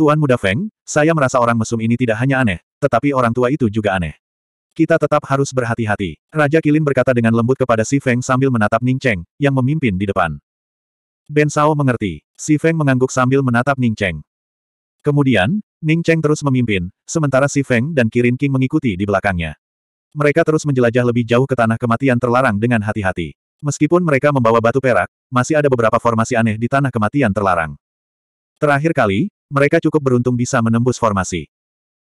Tuan Muda Feng, saya merasa orang mesum ini tidak hanya aneh, tetapi orang tua itu juga aneh. Kita tetap harus berhati-hati. Raja Kilin berkata dengan lembut kepada Si Feng sambil menatap Ning Cheng, yang memimpin di depan. Ben Sao mengerti. Si Feng mengangguk sambil menatap Ning Cheng. Kemudian, Ning Cheng terus memimpin, sementara Si Feng dan Kirin King mengikuti di belakangnya. Mereka terus menjelajah lebih jauh ke tanah kematian terlarang dengan hati-hati. Meskipun mereka membawa batu perak, masih ada beberapa formasi aneh di tanah kematian terlarang. Terakhir kali, mereka cukup beruntung bisa menembus formasi.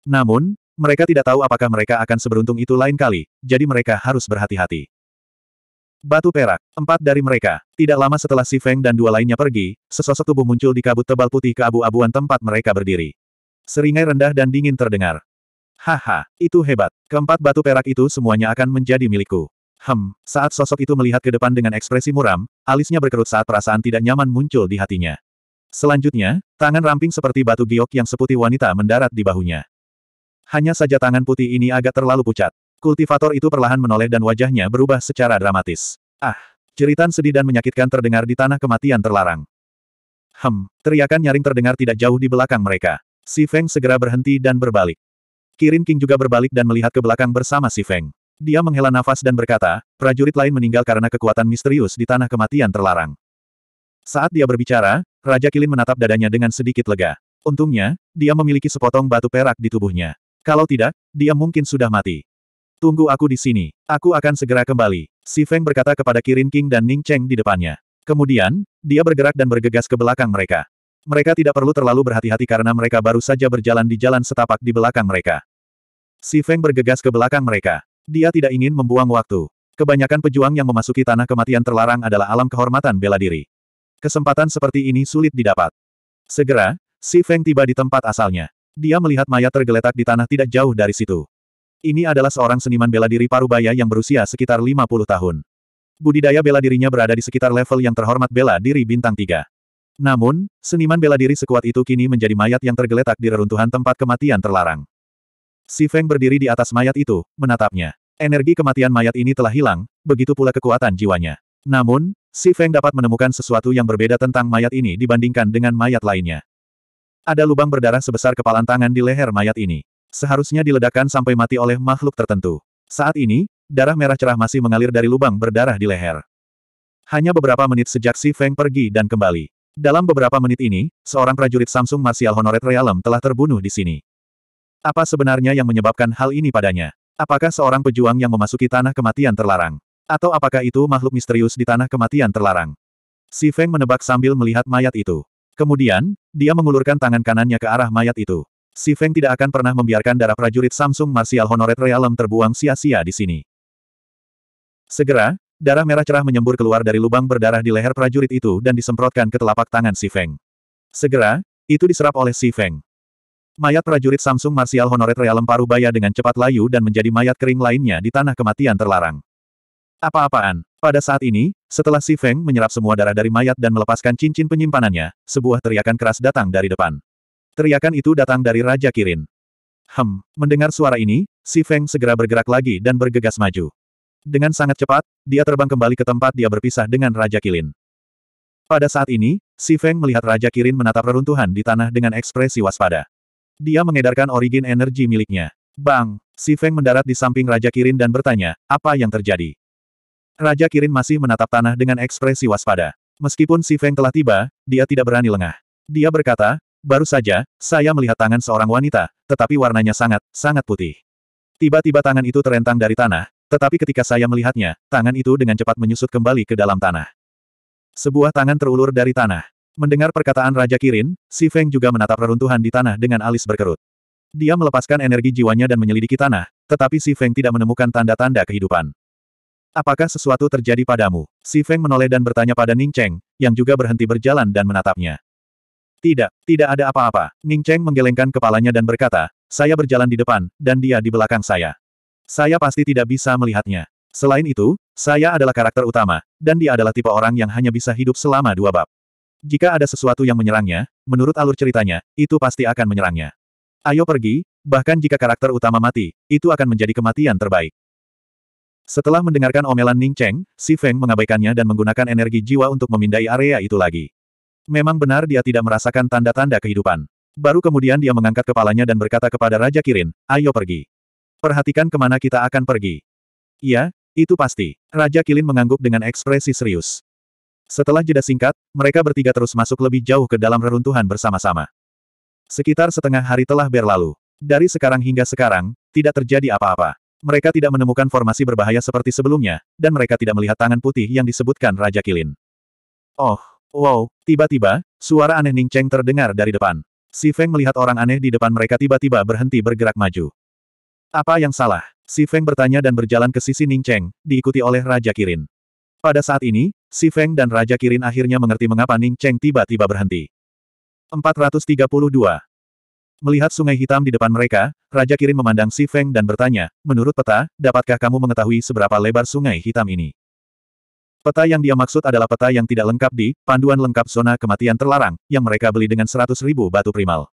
Namun, mereka tidak tahu apakah mereka akan seberuntung itu lain kali, jadi mereka harus berhati-hati. Batu perak, empat dari mereka. Tidak lama setelah Si Feng dan dua lainnya pergi, sesosok tubuh muncul di kabut tebal putih ke abu abuan tempat mereka berdiri. Seringai rendah dan dingin terdengar. Haha, itu hebat. Keempat batu perak itu semuanya akan menjadi milikku. Hem, saat sosok itu melihat ke depan dengan ekspresi muram, alisnya berkerut saat perasaan tidak nyaman muncul di hatinya. Selanjutnya, tangan ramping seperti batu giok yang seputih wanita mendarat di bahunya. Hanya saja tangan putih ini agak terlalu pucat. Kultivator itu perlahan menoleh dan wajahnya berubah secara dramatis. Ah! Jeritan sedih dan menyakitkan terdengar di tanah kematian terlarang. Hem, teriakan nyaring terdengar tidak jauh di belakang mereka. Si Feng segera berhenti dan berbalik. Kirin King juga berbalik dan melihat ke belakang bersama si Feng. Dia menghela nafas dan berkata, prajurit lain meninggal karena kekuatan misterius di tanah kematian terlarang. Saat dia berbicara, Raja Kilin menatap dadanya dengan sedikit lega. Untungnya, dia memiliki sepotong batu perak di tubuhnya. Kalau tidak, dia mungkin sudah mati. Tunggu aku di sini. Aku akan segera kembali. Si Feng berkata kepada Kirin King dan Ning Cheng di depannya. Kemudian, dia bergerak dan bergegas ke belakang mereka. Mereka tidak perlu terlalu berhati-hati karena mereka baru saja berjalan di jalan setapak di belakang mereka. Si Feng bergegas ke belakang mereka. Dia tidak ingin membuang waktu. Kebanyakan pejuang yang memasuki tanah kematian terlarang adalah alam kehormatan bela diri. Kesempatan seperti ini sulit didapat. Segera, Si Feng tiba di tempat asalnya. Dia melihat mayat tergeletak di tanah tidak jauh dari situ. Ini adalah seorang seniman bela diri parubaya yang berusia sekitar 50 tahun. Budidaya bela dirinya berada di sekitar level yang terhormat bela diri bintang 3. Namun, seniman bela diri sekuat itu kini menjadi mayat yang tergeletak di reruntuhan tempat kematian terlarang. Si Feng berdiri di atas mayat itu, menatapnya. Energi kematian mayat ini telah hilang, begitu pula kekuatan jiwanya. Namun, Si Feng dapat menemukan sesuatu yang berbeda tentang mayat ini dibandingkan dengan mayat lainnya. Ada lubang berdarah sebesar kepalan tangan di leher mayat ini. Seharusnya diledakkan sampai mati oleh makhluk tertentu. Saat ini, darah merah cerah masih mengalir dari lubang berdarah di leher. Hanya beberapa menit sejak Si Feng pergi dan kembali. Dalam beberapa menit ini, seorang prajurit Samsung Martial Honoret Realm telah terbunuh di sini. Apa sebenarnya yang menyebabkan hal ini padanya? Apakah seorang pejuang yang memasuki tanah kematian terlarang? Atau apakah itu makhluk misterius di tanah kematian terlarang? Si Feng menebak sambil melihat mayat itu. Kemudian, dia mengulurkan tangan kanannya ke arah mayat itu. Si Feng tidak akan pernah membiarkan darah prajurit Samsung Martial Honored Realm terbuang sia-sia di sini. Segera, darah merah cerah menyembur keluar dari lubang berdarah di leher prajurit itu dan disemprotkan ke telapak tangan Si Feng. Segera, itu diserap oleh Si Feng. Mayat prajurit Samsung Martial Honored Realm paruh baya dengan cepat layu dan menjadi mayat kering lainnya di tanah kematian terlarang. Apa-apaan? Pada saat ini, setelah Si Feng menyerap semua darah dari mayat dan melepaskan cincin penyimpanannya, sebuah teriakan keras datang dari depan. Teriakan itu datang dari Raja Kirin. Hem, mendengar suara ini, Si Feng segera bergerak lagi dan bergegas maju. Dengan sangat cepat, dia terbang kembali ke tempat dia berpisah dengan Raja Kirin. Pada saat ini, Si Feng melihat Raja Kirin menatap reruntuhan di tanah dengan ekspresi waspada. Dia mengedarkan origin energi miliknya. Bang, Si Feng mendarat di samping Raja Kirin dan bertanya, apa yang terjadi? Raja Kirin masih menatap tanah dengan ekspresi waspada. Meskipun Si Feng telah tiba, dia tidak berani lengah. Dia berkata, baru saja, saya melihat tangan seorang wanita, tetapi warnanya sangat, sangat putih. Tiba-tiba tangan itu terentang dari tanah, tetapi ketika saya melihatnya, tangan itu dengan cepat menyusut kembali ke dalam tanah. Sebuah tangan terulur dari tanah. Mendengar perkataan Raja Kirin, Si Feng juga menatap reruntuhan di tanah dengan alis berkerut. Dia melepaskan energi jiwanya dan menyelidiki tanah, tetapi Si Feng tidak menemukan tanda-tanda kehidupan. Apakah sesuatu terjadi padamu? Si Feng menoleh dan bertanya pada Ning Cheng, yang juga berhenti berjalan dan menatapnya. Tidak, tidak ada apa-apa. Ning Cheng menggelengkan kepalanya dan berkata, saya berjalan di depan, dan dia di belakang saya. Saya pasti tidak bisa melihatnya. Selain itu, saya adalah karakter utama, dan dia adalah tipe orang yang hanya bisa hidup selama dua bab. Jika ada sesuatu yang menyerangnya, menurut alur ceritanya, itu pasti akan menyerangnya. Ayo pergi, bahkan jika karakter utama mati, itu akan menjadi kematian terbaik. Setelah mendengarkan omelan Ning Cheng, Si Feng mengabaikannya dan menggunakan energi jiwa untuk memindai area itu lagi. Memang benar dia tidak merasakan tanda-tanda kehidupan. Baru kemudian dia mengangkat kepalanya dan berkata kepada Raja Kirin, ayo pergi. Perhatikan kemana kita akan pergi. Iya, itu pasti. Raja Kirin mengangguk dengan ekspresi serius. Setelah jeda singkat, mereka bertiga terus masuk lebih jauh ke dalam reruntuhan bersama-sama. Sekitar setengah hari telah berlalu. Dari sekarang hingga sekarang, tidak terjadi apa-apa. Mereka tidak menemukan formasi berbahaya seperti sebelumnya, dan mereka tidak melihat tangan putih yang disebutkan Raja Kilin. Oh, wow, tiba-tiba, suara aneh Ning Cheng terdengar dari depan. Si Feng melihat orang aneh di depan mereka tiba-tiba berhenti bergerak maju. Apa yang salah? Si Feng bertanya dan berjalan ke sisi Ning Cheng, diikuti oleh Raja Kirin. Pada saat ini, Si Feng dan Raja Kirin akhirnya mengerti mengapa Ning Cheng tiba-tiba berhenti. 432. Melihat sungai hitam di depan mereka, Raja Kirin memandang Si Feng dan bertanya, menurut peta, dapatkah kamu mengetahui seberapa lebar sungai hitam ini? Peta yang dia maksud adalah peta yang tidak lengkap di Panduan Lengkap Zona Kematian Terlarang, yang mereka beli dengan seratus ribu batu primal.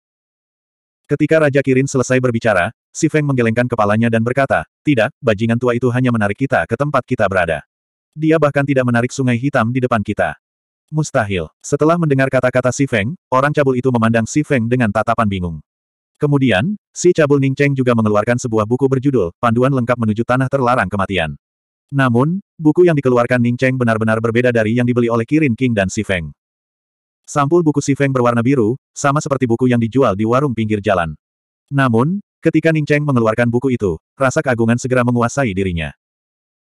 Ketika Raja Kirin selesai berbicara, Si Feng menggelengkan kepalanya dan berkata, tidak, bajingan tua itu hanya menarik kita ke tempat kita berada. Dia bahkan tidak menarik sungai hitam di depan kita. Mustahil. Setelah mendengar kata-kata Si Feng, orang cabul itu memandang Si Feng dengan tatapan bingung. Kemudian, si Cabul Ning Cheng juga mengeluarkan sebuah buku berjudul, Panduan Lengkap Menuju Tanah Terlarang Kematian. Namun, buku yang dikeluarkan Ning Cheng benar-benar berbeda dari yang dibeli oleh Kirin King dan Si Feng. Sampul buku Si Feng berwarna biru, sama seperti buku yang dijual di warung pinggir jalan. Namun, ketika Ning Cheng mengeluarkan buku itu, rasa keagungan segera menguasai dirinya.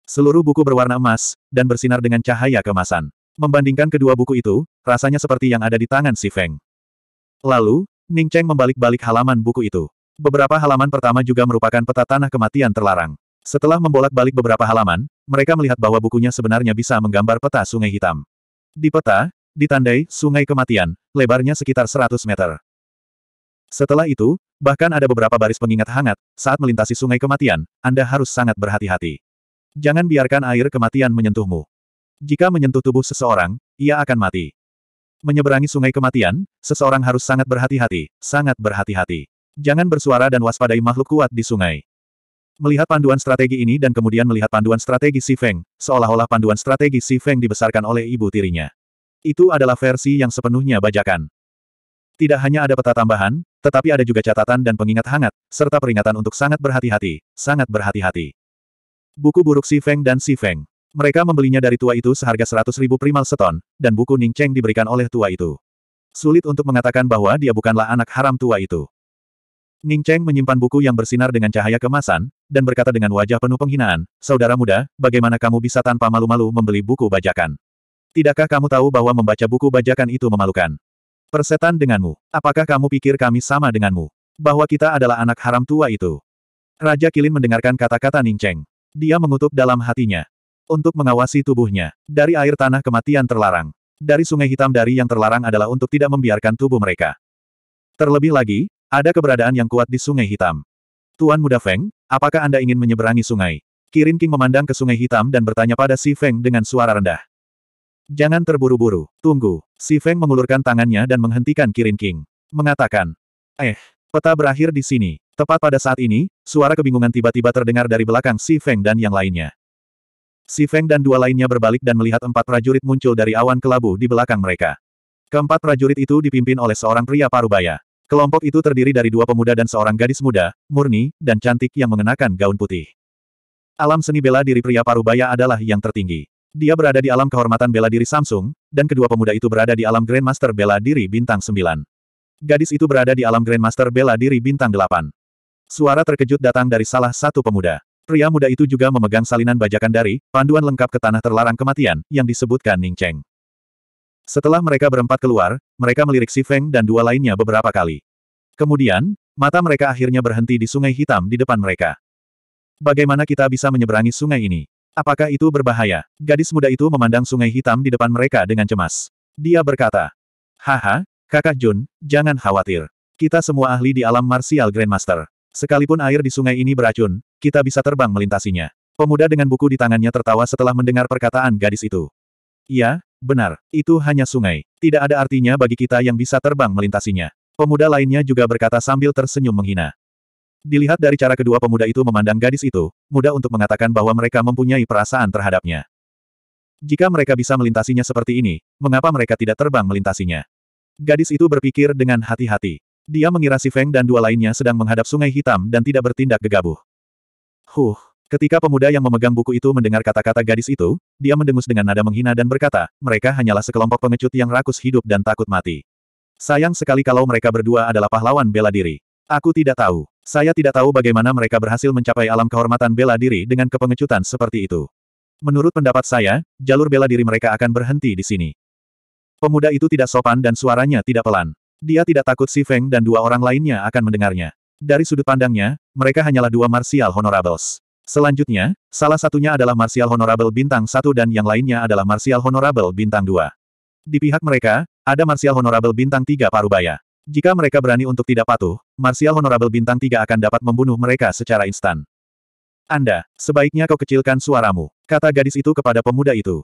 Seluruh buku berwarna emas, dan bersinar dengan cahaya kemasan. Membandingkan kedua buku itu, rasanya seperti yang ada di tangan Si Feng. Lalu, Ning Cheng membalik-balik halaman buku itu. Beberapa halaman pertama juga merupakan peta tanah kematian terlarang. Setelah membolak-balik beberapa halaman, mereka melihat bahwa bukunya sebenarnya bisa menggambar peta sungai hitam. Di peta, ditandai sungai kematian, lebarnya sekitar 100 meter. Setelah itu, bahkan ada beberapa baris pengingat hangat, saat melintasi sungai kematian, Anda harus sangat berhati-hati. Jangan biarkan air kematian menyentuhmu. Jika menyentuh tubuh seseorang, ia akan mati. Menyeberangi sungai kematian, seseorang harus sangat berhati-hati, sangat berhati-hati. Jangan bersuara dan waspadai makhluk kuat di sungai. Melihat panduan strategi ini dan kemudian melihat panduan strategi Si Feng, seolah-olah panduan strategi Si Feng dibesarkan oleh ibu tirinya. Itu adalah versi yang sepenuhnya bajakan. Tidak hanya ada peta tambahan, tetapi ada juga catatan dan pengingat hangat, serta peringatan untuk sangat berhati-hati, sangat berhati-hati. Buku buruk Si Feng dan Si Feng mereka membelinya dari tua itu seharga 100 ribu primal seton, dan buku Ning Cheng diberikan oleh tua itu. Sulit untuk mengatakan bahwa dia bukanlah anak haram tua itu. Ning Cheng menyimpan buku yang bersinar dengan cahaya kemasan, dan berkata dengan wajah penuh penghinaan, Saudara muda, bagaimana kamu bisa tanpa malu-malu membeli buku bajakan? Tidakkah kamu tahu bahwa membaca buku bajakan itu memalukan? Persetan denganmu. Apakah kamu pikir kami sama denganmu? Bahwa kita adalah anak haram tua itu. Raja Kilin mendengarkan kata-kata Ning Cheng. Dia mengutuk dalam hatinya untuk mengawasi tubuhnya. Dari air tanah kematian terlarang. Dari sungai hitam dari yang terlarang adalah untuk tidak membiarkan tubuh mereka. Terlebih lagi, ada keberadaan yang kuat di sungai hitam. Tuan Muda Feng, apakah Anda ingin menyeberangi sungai? Kirin King memandang ke sungai hitam dan bertanya pada Si Feng dengan suara rendah. Jangan terburu-buru, tunggu. Si Feng mengulurkan tangannya dan menghentikan Kirin King. Mengatakan, eh, peta berakhir di sini. Tepat pada saat ini, suara kebingungan tiba-tiba terdengar dari belakang Si Feng dan yang lainnya. Si Feng dan dua lainnya berbalik dan melihat empat prajurit muncul dari awan kelabu di belakang mereka. Keempat prajurit itu dipimpin oleh seorang pria parubaya. Kelompok itu terdiri dari dua pemuda dan seorang gadis muda, murni, dan cantik yang mengenakan gaun putih. Alam seni bela diri pria parubaya adalah yang tertinggi. Dia berada di alam kehormatan bela diri Samsung, dan kedua pemuda itu berada di alam Grandmaster bela diri bintang 9. Gadis itu berada di alam Grandmaster bela diri bintang 8. Suara terkejut datang dari salah satu pemuda. Pria muda itu juga memegang salinan bajakan dari panduan lengkap ke tanah terlarang kematian yang disebutkan Ning Cheng. Setelah mereka berempat keluar, mereka melirik Si Feng dan dua lainnya beberapa kali. Kemudian, mata mereka akhirnya berhenti di sungai hitam di depan mereka. Bagaimana kita bisa menyeberangi sungai ini? Apakah itu berbahaya? Gadis muda itu memandang sungai hitam di depan mereka dengan cemas. Dia berkata, Haha, kakak Jun, jangan khawatir. Kita semua ahli di alam Martial Grandmaster. Sekalipun air di sungai ini beracun, kita bisa terbang melintasinya. Pemuda dengan buku di tangannya tertawa setelah mendengar perkataan gadis itu. Iya, benar, itu hanya sungai. Tidak ada artinya bagi kita yang bisa terbang melintasinya. Pemuda lainnya juga berkata sambil tersenyum menghina. Dilihat dari cara kedua pemuda itu memandang gadis itu, mudah untuk mengatakan bahwa mereka mempunyai perasaan terhadapnya. Jika mereka bisa melintasinya seperti ini, mengapa mereka tidak terbang melintasinya? Gadis itu berpikir dengan hati-hati. Dia mengira si Feng dan dua lainnya sedang menghadap sungai hitam dan tidak bertindak gegabah. Huh. Ketika pemuda yang memegang buku itu mendengar kata-kata gadis itu, dia mendengus dengan nada menghina dan berkata, mereka hanyalah sekelompok pengecut yang rakus hidup dan takut mati. Sayang sekali kalau mereka berdua adalah pahlawan bela diri. Aku tidak tahu. Saya tidak tahu bagaimana mereka berhasil mencapai alam kehormatan bela diri dengan kepengecutan seperti itu. Menurut pendapat saya, jalur bela diri mereka akan berhenti di sini. Pemuda itu tidak sopan dan suaranya tidak pelan. Dia tidak takut Si Feng dan dua orang lainnya akan mendengarnya. Dari sudut pandangnya, mereka hanyalah dua Martial Honorables. Selanjutnya, salah satunya adalah Martial Honorable Bintang 1 dan yang lainnya adalah Martial Honorable Bintang 2. Di pihak mereka, ada Martial Honorable Bintang 3 Parubaya. Jika mereka berani untuk tidak patuh, Martial Honorable Bintang 3 akan dapat membunuh mereka secara instan. Anda, sebaiknya kau kecilkan suaramu, kata gadis itu kepada pemuda itu.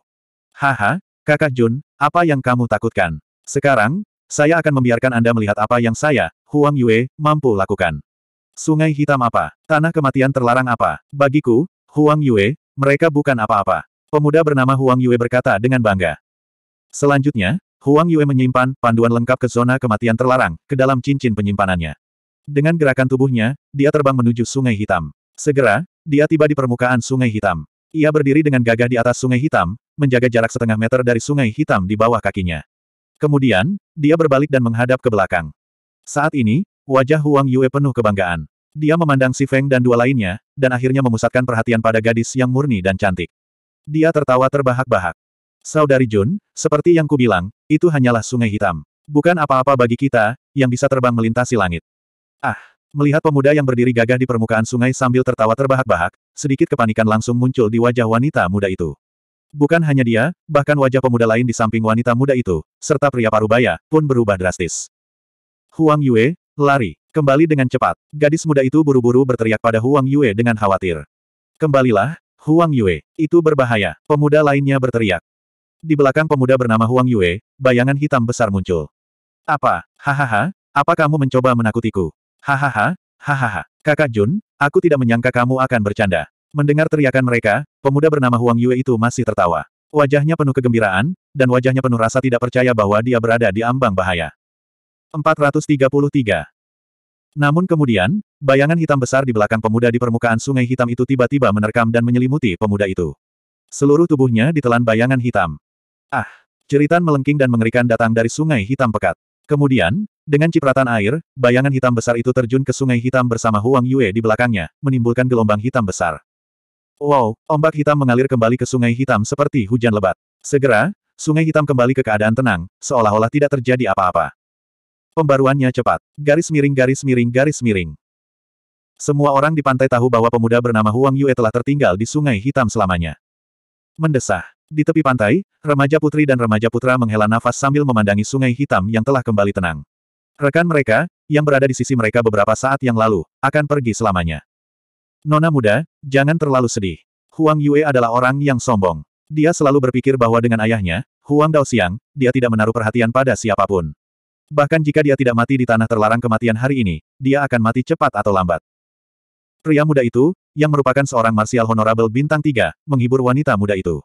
Haha, kakak Jun, apa yang kamu takutkan? Sekarang, saya akan membiarkan Anda melihat apa yang saya, Huang Yue, mampu lakukan. Sungai hitam apa? Tanah kematian terlarang apa? Bagiku, Huang Yue, mereka bukan apa-apa. Pemuda bernama Huang Yue berkata dengan bangga. Selanjutnya, Huang Yue menyimpan panduan lengkap ke zona kematian terlarang, ke dalam cincin penyimpanannya. Dengan gerakan tubuhnya, dia terbang menuju sungai hitam. Segera, dia tiba di permukaan sungai hitam. Ia berdiri dengan gagah di atas sungai hitam, menjaga jarak setengah meter dari sungai hitam di bawah kakinya. Kemudian, dia berbalik dan menghadap ke belakang. Saat ini, wajah Huang Yue penuh kebanggaan. Dia memandang Si Feng dan dua lainnya, dan akhirnya memusatkan perhatian pada gadis yang murni dan cantik. Dia tertawa terbahak-bahak. Saudari Jun, seperti yang kubilang, itu hanyalah sungai hitam. Bukan apa-apa bagi kita, yang bisa terbang melintasi langit. Ah, melihat pemuda yang berdiri gagah di permukaan sungai sambil tertawa terbahak-bahak, sedikit kepanikan langsung muncul di wajah wanita muda itu. Bukan hanya dia, bahkan wajah pemuda lain di samping wanita muda itu, serta pria parubaya, pun berubah drastis. Huang Yue, lari, kembali dengan cepat. Gadis muda itu buru-buru berteriak pada Huang Yue dengan khawatir. Kembalilah, Huang Yue, itu berbahaya, pemuda lainnya berteriak. Di belakang pemuda bernama Huang Yue, bayangan hitam besar muncul. Apa, hahaha, apa kamu mencoba menakutiku? Hahaha, hahaha, kakak Jun, aku tidak menyangka kamu akan bercanda. Mendengar teriakan mereka, pemuda bernama Huang Yue itu masih tertawa. Wajahnya penuh kegembiraan, dan wajahnya penuh rasa tidak percaya bahwa dia berada di ambang bahaya. 433. Namun kemudian, bayangan hitam besar di belakang pemuda di permukaan sungai hitam itu tiba-tiba menerkam dan menyelimuti pemuda itu. Seluruh tubuhnya ditelan bayangan hitam. Ah! Ceritan melengking dan mengerikan datang dari sungai hitam pekat. Kemudian, dengan cipratan air, bayangan hitam besar itu terjun ke sungai hitam bersama Huang Yue di belakangnya, menimbulkan gelombang hitam besar. Wow, ombak hitam mengalir kembali ke sungai hitam seperti hujan lebat. Segera, sungai hitam kembali ke keadaan tenang, seolah-olah tidak terjadi apa-apa. Pembaruannya cepat. Garis miring garis miring garis miring. Semua orang di pantai tahu bahwa pemuda bernama Huang Yue telah tertinggal di sungai hitam selamanya. Mendesah. Di tepi pantai, remaja putri dan remaja putra menghela nafas sambil memandangi sungai hitam yang telah kembali tenang. Rekan mereka, yang berada di sisi mereka beberapa saat yang lalu, akan pergi selamanya. Nona muda, jangan terlalu sedih. Huang Yue adalah orang yang sombong. Dia selalu berpikir bahwa dengan ayahnya, Huang Daoxiang, dia tidak menaruh perhatian pada siapapun. Bahkan jika dia tidak mati di tanah terlarang kematian hari ini, dia akan mati cepat atau lambat. Pria muda itu, yang merupakan seorang marsial honorable bintang tiga, menghibur wanita muda itu.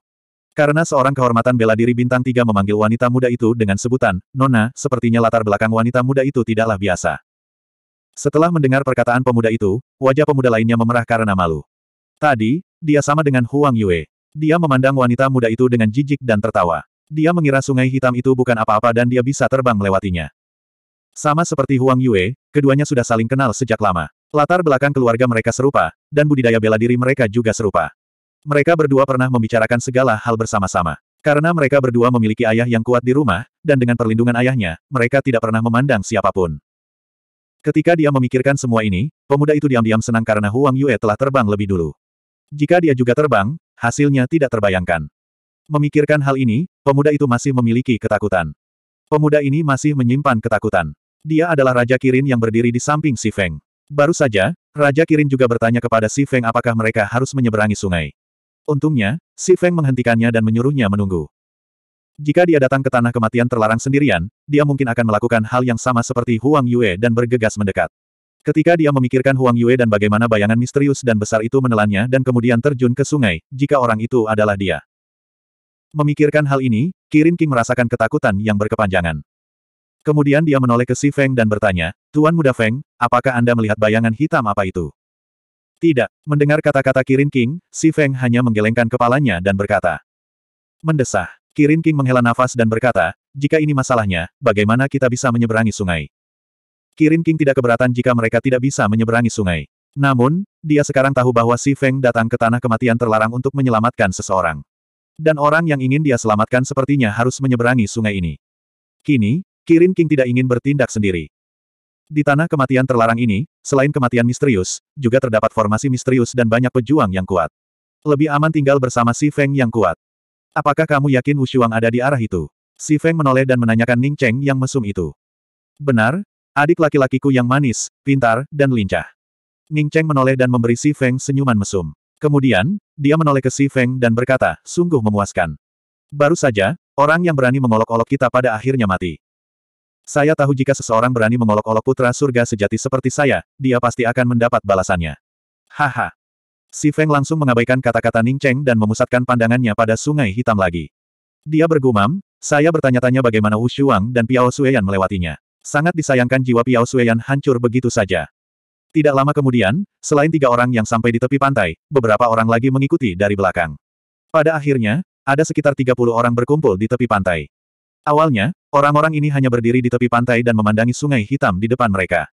Karena seorang kehormatan bela diri bintang tiga memanggil wanita muda itu dengan sebutan, Nona, sepertinya latar belakang wanita muda itu tidaklah biasa. Setelah mendengar perkataan pemuda itu, wajah pemuda lainnya memerah karena malu. Tadi, dia sama dengan Huang Yue. Dia memandang wanita muda itu dengan jijik dan tertawa. Dia mengira sungai hitam itu bukan apa-apa dan dia bisa terbang melewatinya. Sama seperti Huang Yue, keduanya sudah saling kenal sejak lama. Latar belakang keluarga mereka serupa, dan budidaya bela diri mereka juga serupa. Mereka berdua pernah membicarakan segala hal bersama-sama. Karena mereka berdua memiliki ayah yang kuat di rumah, dan dengan perlindungan ayahnya, mereka tidak pernah memandang siapapun. Ketika dia memikirkan semua ini, pemuda itu diam-diam senang karena Huang Yue telah terbang lebih dulu. Jika dia juga terbang, hasilnya tidak terbayangkan. Memikirkan hal ini, pemuda itu masih memiliki ketakutan. Pemuda ini masih menyimpan ketakutan. Dia adalah Raja Kirin yang berdiri di samping Si Feng. Baru saja, Raja Kirin juga bertanya kepada Si Feng apakah mereka harus menyeberangi sungai. Untungnya, Si Feng menghentikannya dan menyuruhnya menunggu. Jika dia datang ke tanah kematian terlarang sendirian, dia mungkin akan melakukan hal yang sama seperti Huang Yue dan bergegas mendekat. Ketika dia memikirkan Huang Yue dan bagaimana bayangan misterius dan besar itu menelannya dan kemudian terjun ke sungai, jika orang itu adalah dia. Memikirkan hal ini, Kirin King merasakan ketakutan yang berkepanjangan. Kemudian dia menoleh ke Si Feng dan bertanya, Tuan Muda Feng, apakah Anda melihat bayangan hitam apa itu? Tidak, mendengar kata-kata Kirin King, Si Feng hanya menggelengkan kepalanya dan berkata, Mendesah. Kirin King menghela nafas dan berkata, jika ini masalahnya, bagaimana kita bisa menyeberangi sungai? Kirin King tidak keberatan jika mereka tidak bisa menyeberangi sungai. Namun, dia sekarang tahu bahwa Si Feng datang ke tanah kematian terlarang untuk menyelamatkan seseorang. Dan orang yang ingin dia selamatkan sepertinya harus menyeberangi sungai ini. Kini, Kirin King tidak ingin bertindak sendiri. Di tanah kematian terlarang ini, selain kematian misterius, juga terdapat formasi misterius dan banyak pejuang yang kuat. Lebih aman tinggal bersama Si Feng yang kuat. Apakah kamu yakin Wu Wushuang ada di arah itu? Si Feng menoleh dan menanyakan Ning Cheng yang mesum itu. Benar, adik laki-lakiku yang manis, pintar, dan lincah. Ning Cheng menoleh dan memberi Si Feng senyuman mesum. Kemudian, dia menoleh ke Si Feng dan berkata, sungguh memuaskan. Baru saja, orang yang berani mengolok-olok kita pada akhirnya mati. Saya tahu jika seseorang berani mengolok-olok putra surga sejati seperti saya, dia pasti akan mendapat balasannya. Haha. Si Feng langsung mengabaikan kata-kata Ning Cheng dan memusatkan pandangannya pada sungai hitam lagi. Dia bergumam, saya bertanya-tanya bagaimana Wu Shuang dan Piao Suyan melewatinya. Sangat disayangkan jiwa Piao Suyan hancur begitu saja. Tidak lama kemudian, selain tiga orang yang sampai di tepi pantai, beberapa orang lagi mengikuti dari belakang. Pada akhirnya, ada sekitar 30 orang berkumpul di tepi pantai. Awalnya, orang-orang ini hanya berdiri di tepi pantai dan memandangi sungai hitam di depan mereka.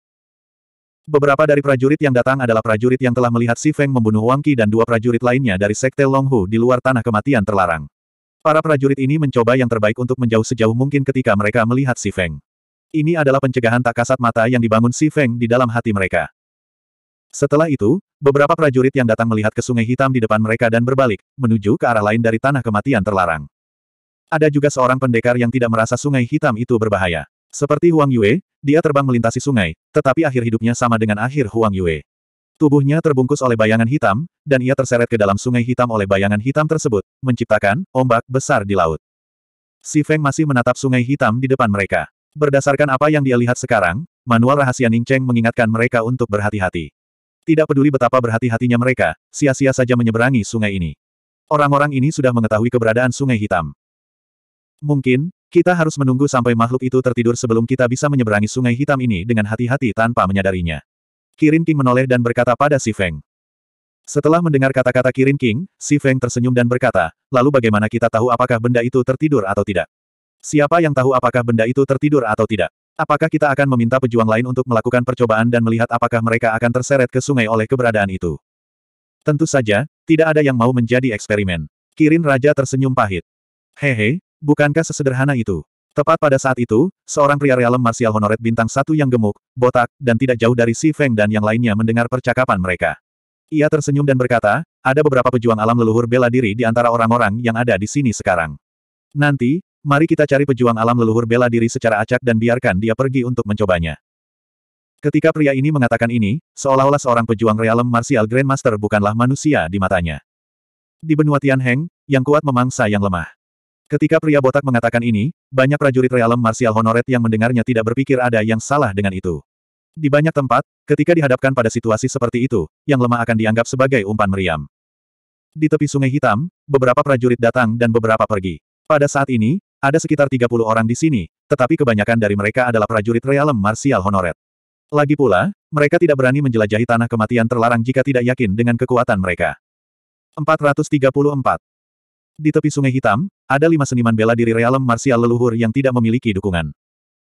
Beberapa dari prajurit yang datang adalah prajurit yang telah melihat Si Feng membunuh Wang Qi dan dua prajurit lainnya dari Sekte Longhu di luar tanah kematian terlarang. Para prajurit ini mencoba yang terbaik untuk menjauh sejauh mungkin ketika mereka melihat Si Feng. Ini adalah pencegahan tak kasat mata yang dibangun Si Feng di dalam hati mereka. Setelah itu, beberapa prajurit yang datang melihat ke sungai hitam di depan mereka dan berbalik, menuju ke arah lain dari tanah kematian terlarang. Ada juga seorang pendekar yang tidak merasa sungai hitam itu berbahaya. Seperti Huang Yue, dia terbang melintasi sungai, tetapi akhir hidupnya sama dengan akhir Huang Yue. Tubuhnya terbungkus oleh bayangan hitam, dan ia terseret ke dalam sungai hitam oleh bayangan hitam tersebut, menciptakan ombak besar di laut. Si Feng masih menatap sungai hitam di depan mereka. Berdasarkan apa yang dia lihat sekarang, manual rahasia Ning Cheng mengingatkan mereka untuk berhati-hati. Tidak peduli betapa berhati-hatinya mereka, sia-sia saja menyeberangi sungai ini. Orang-orang ini sudah mengetahui keberadaan sungai hitam. Mungkin, kita harus menunggu sampai makhluk itu tertidur sebelum kita bisa menyeberangi sungai hitam ini dengan hati-hati tanpa menyadarinya. Kirin King menoleh dan berkata pada Si Feng. Setelah mendengar kata-kata Kirin King, Si Feng tersenyum dan berkata, lalu bagaimana kita tahu apakah benda itu tertidur atau tidak? Siapa yang tahu apakah benda itu tertidur atau tidak? Apakah kita akan meminta pejuang lain untuk melakukan percobaan dan melihat apakah mereka akan terseret ke sungai oleh keberadaan itu? Tentu saja, tidak ada yang mau menjadi eksperimen. Kirin Raja tersenyum pahit. Hehe, Bukankah sesederhana itu? Tepat pada saat itu, seorang pria realem marsial honoret bintang satu yang gemuk, botak, dan tidak jauh dari Si Feng dan yang lainnya mendengar percakapan mereka. Ia tersenyum dan berkata, ada beberapa pejuang alam leluhur bela diri di antara orang-orang yang ada di sini sekarang. Nanti, mari kita cari pejuang alam leluhur bela diri secara acak dan biarkan dia pergi untuk mencobanya. Ketika pria ini mengatakan ini, seolah-olah seorang pejuang realem marsial Grandmaster bukanlah manusia di matanya. Di benua Tianheng, yang kuat memangsa yang lemah. Ketika pria botak mengatakan ini, banyak prajurit realem marsial honoret yang mendengarnya tidak berpikir ada yang salah dengan itu. Di banyak tempat, ketika dihadapkan pada situasi seperti itu, yang lemah akan dianggap sebagai umpan meriam. Di tepi sungai hitam, beberapa prajurit datang dan beberapa pergi. Pada saat ini, ada sekitar 30 orang di sini, tetapi kebanyakan dari mereka adalah prajurit realem marsial honoret. Lagi pula, mereka tidak berani menjelajahi tanah kematian terlarang jika tidak yakin dengan kekuatan mereka. 434. Di tepi sungai hitam, ada lima seniman bela diri realem marsial leluhur yang tidak memiliki dukungan.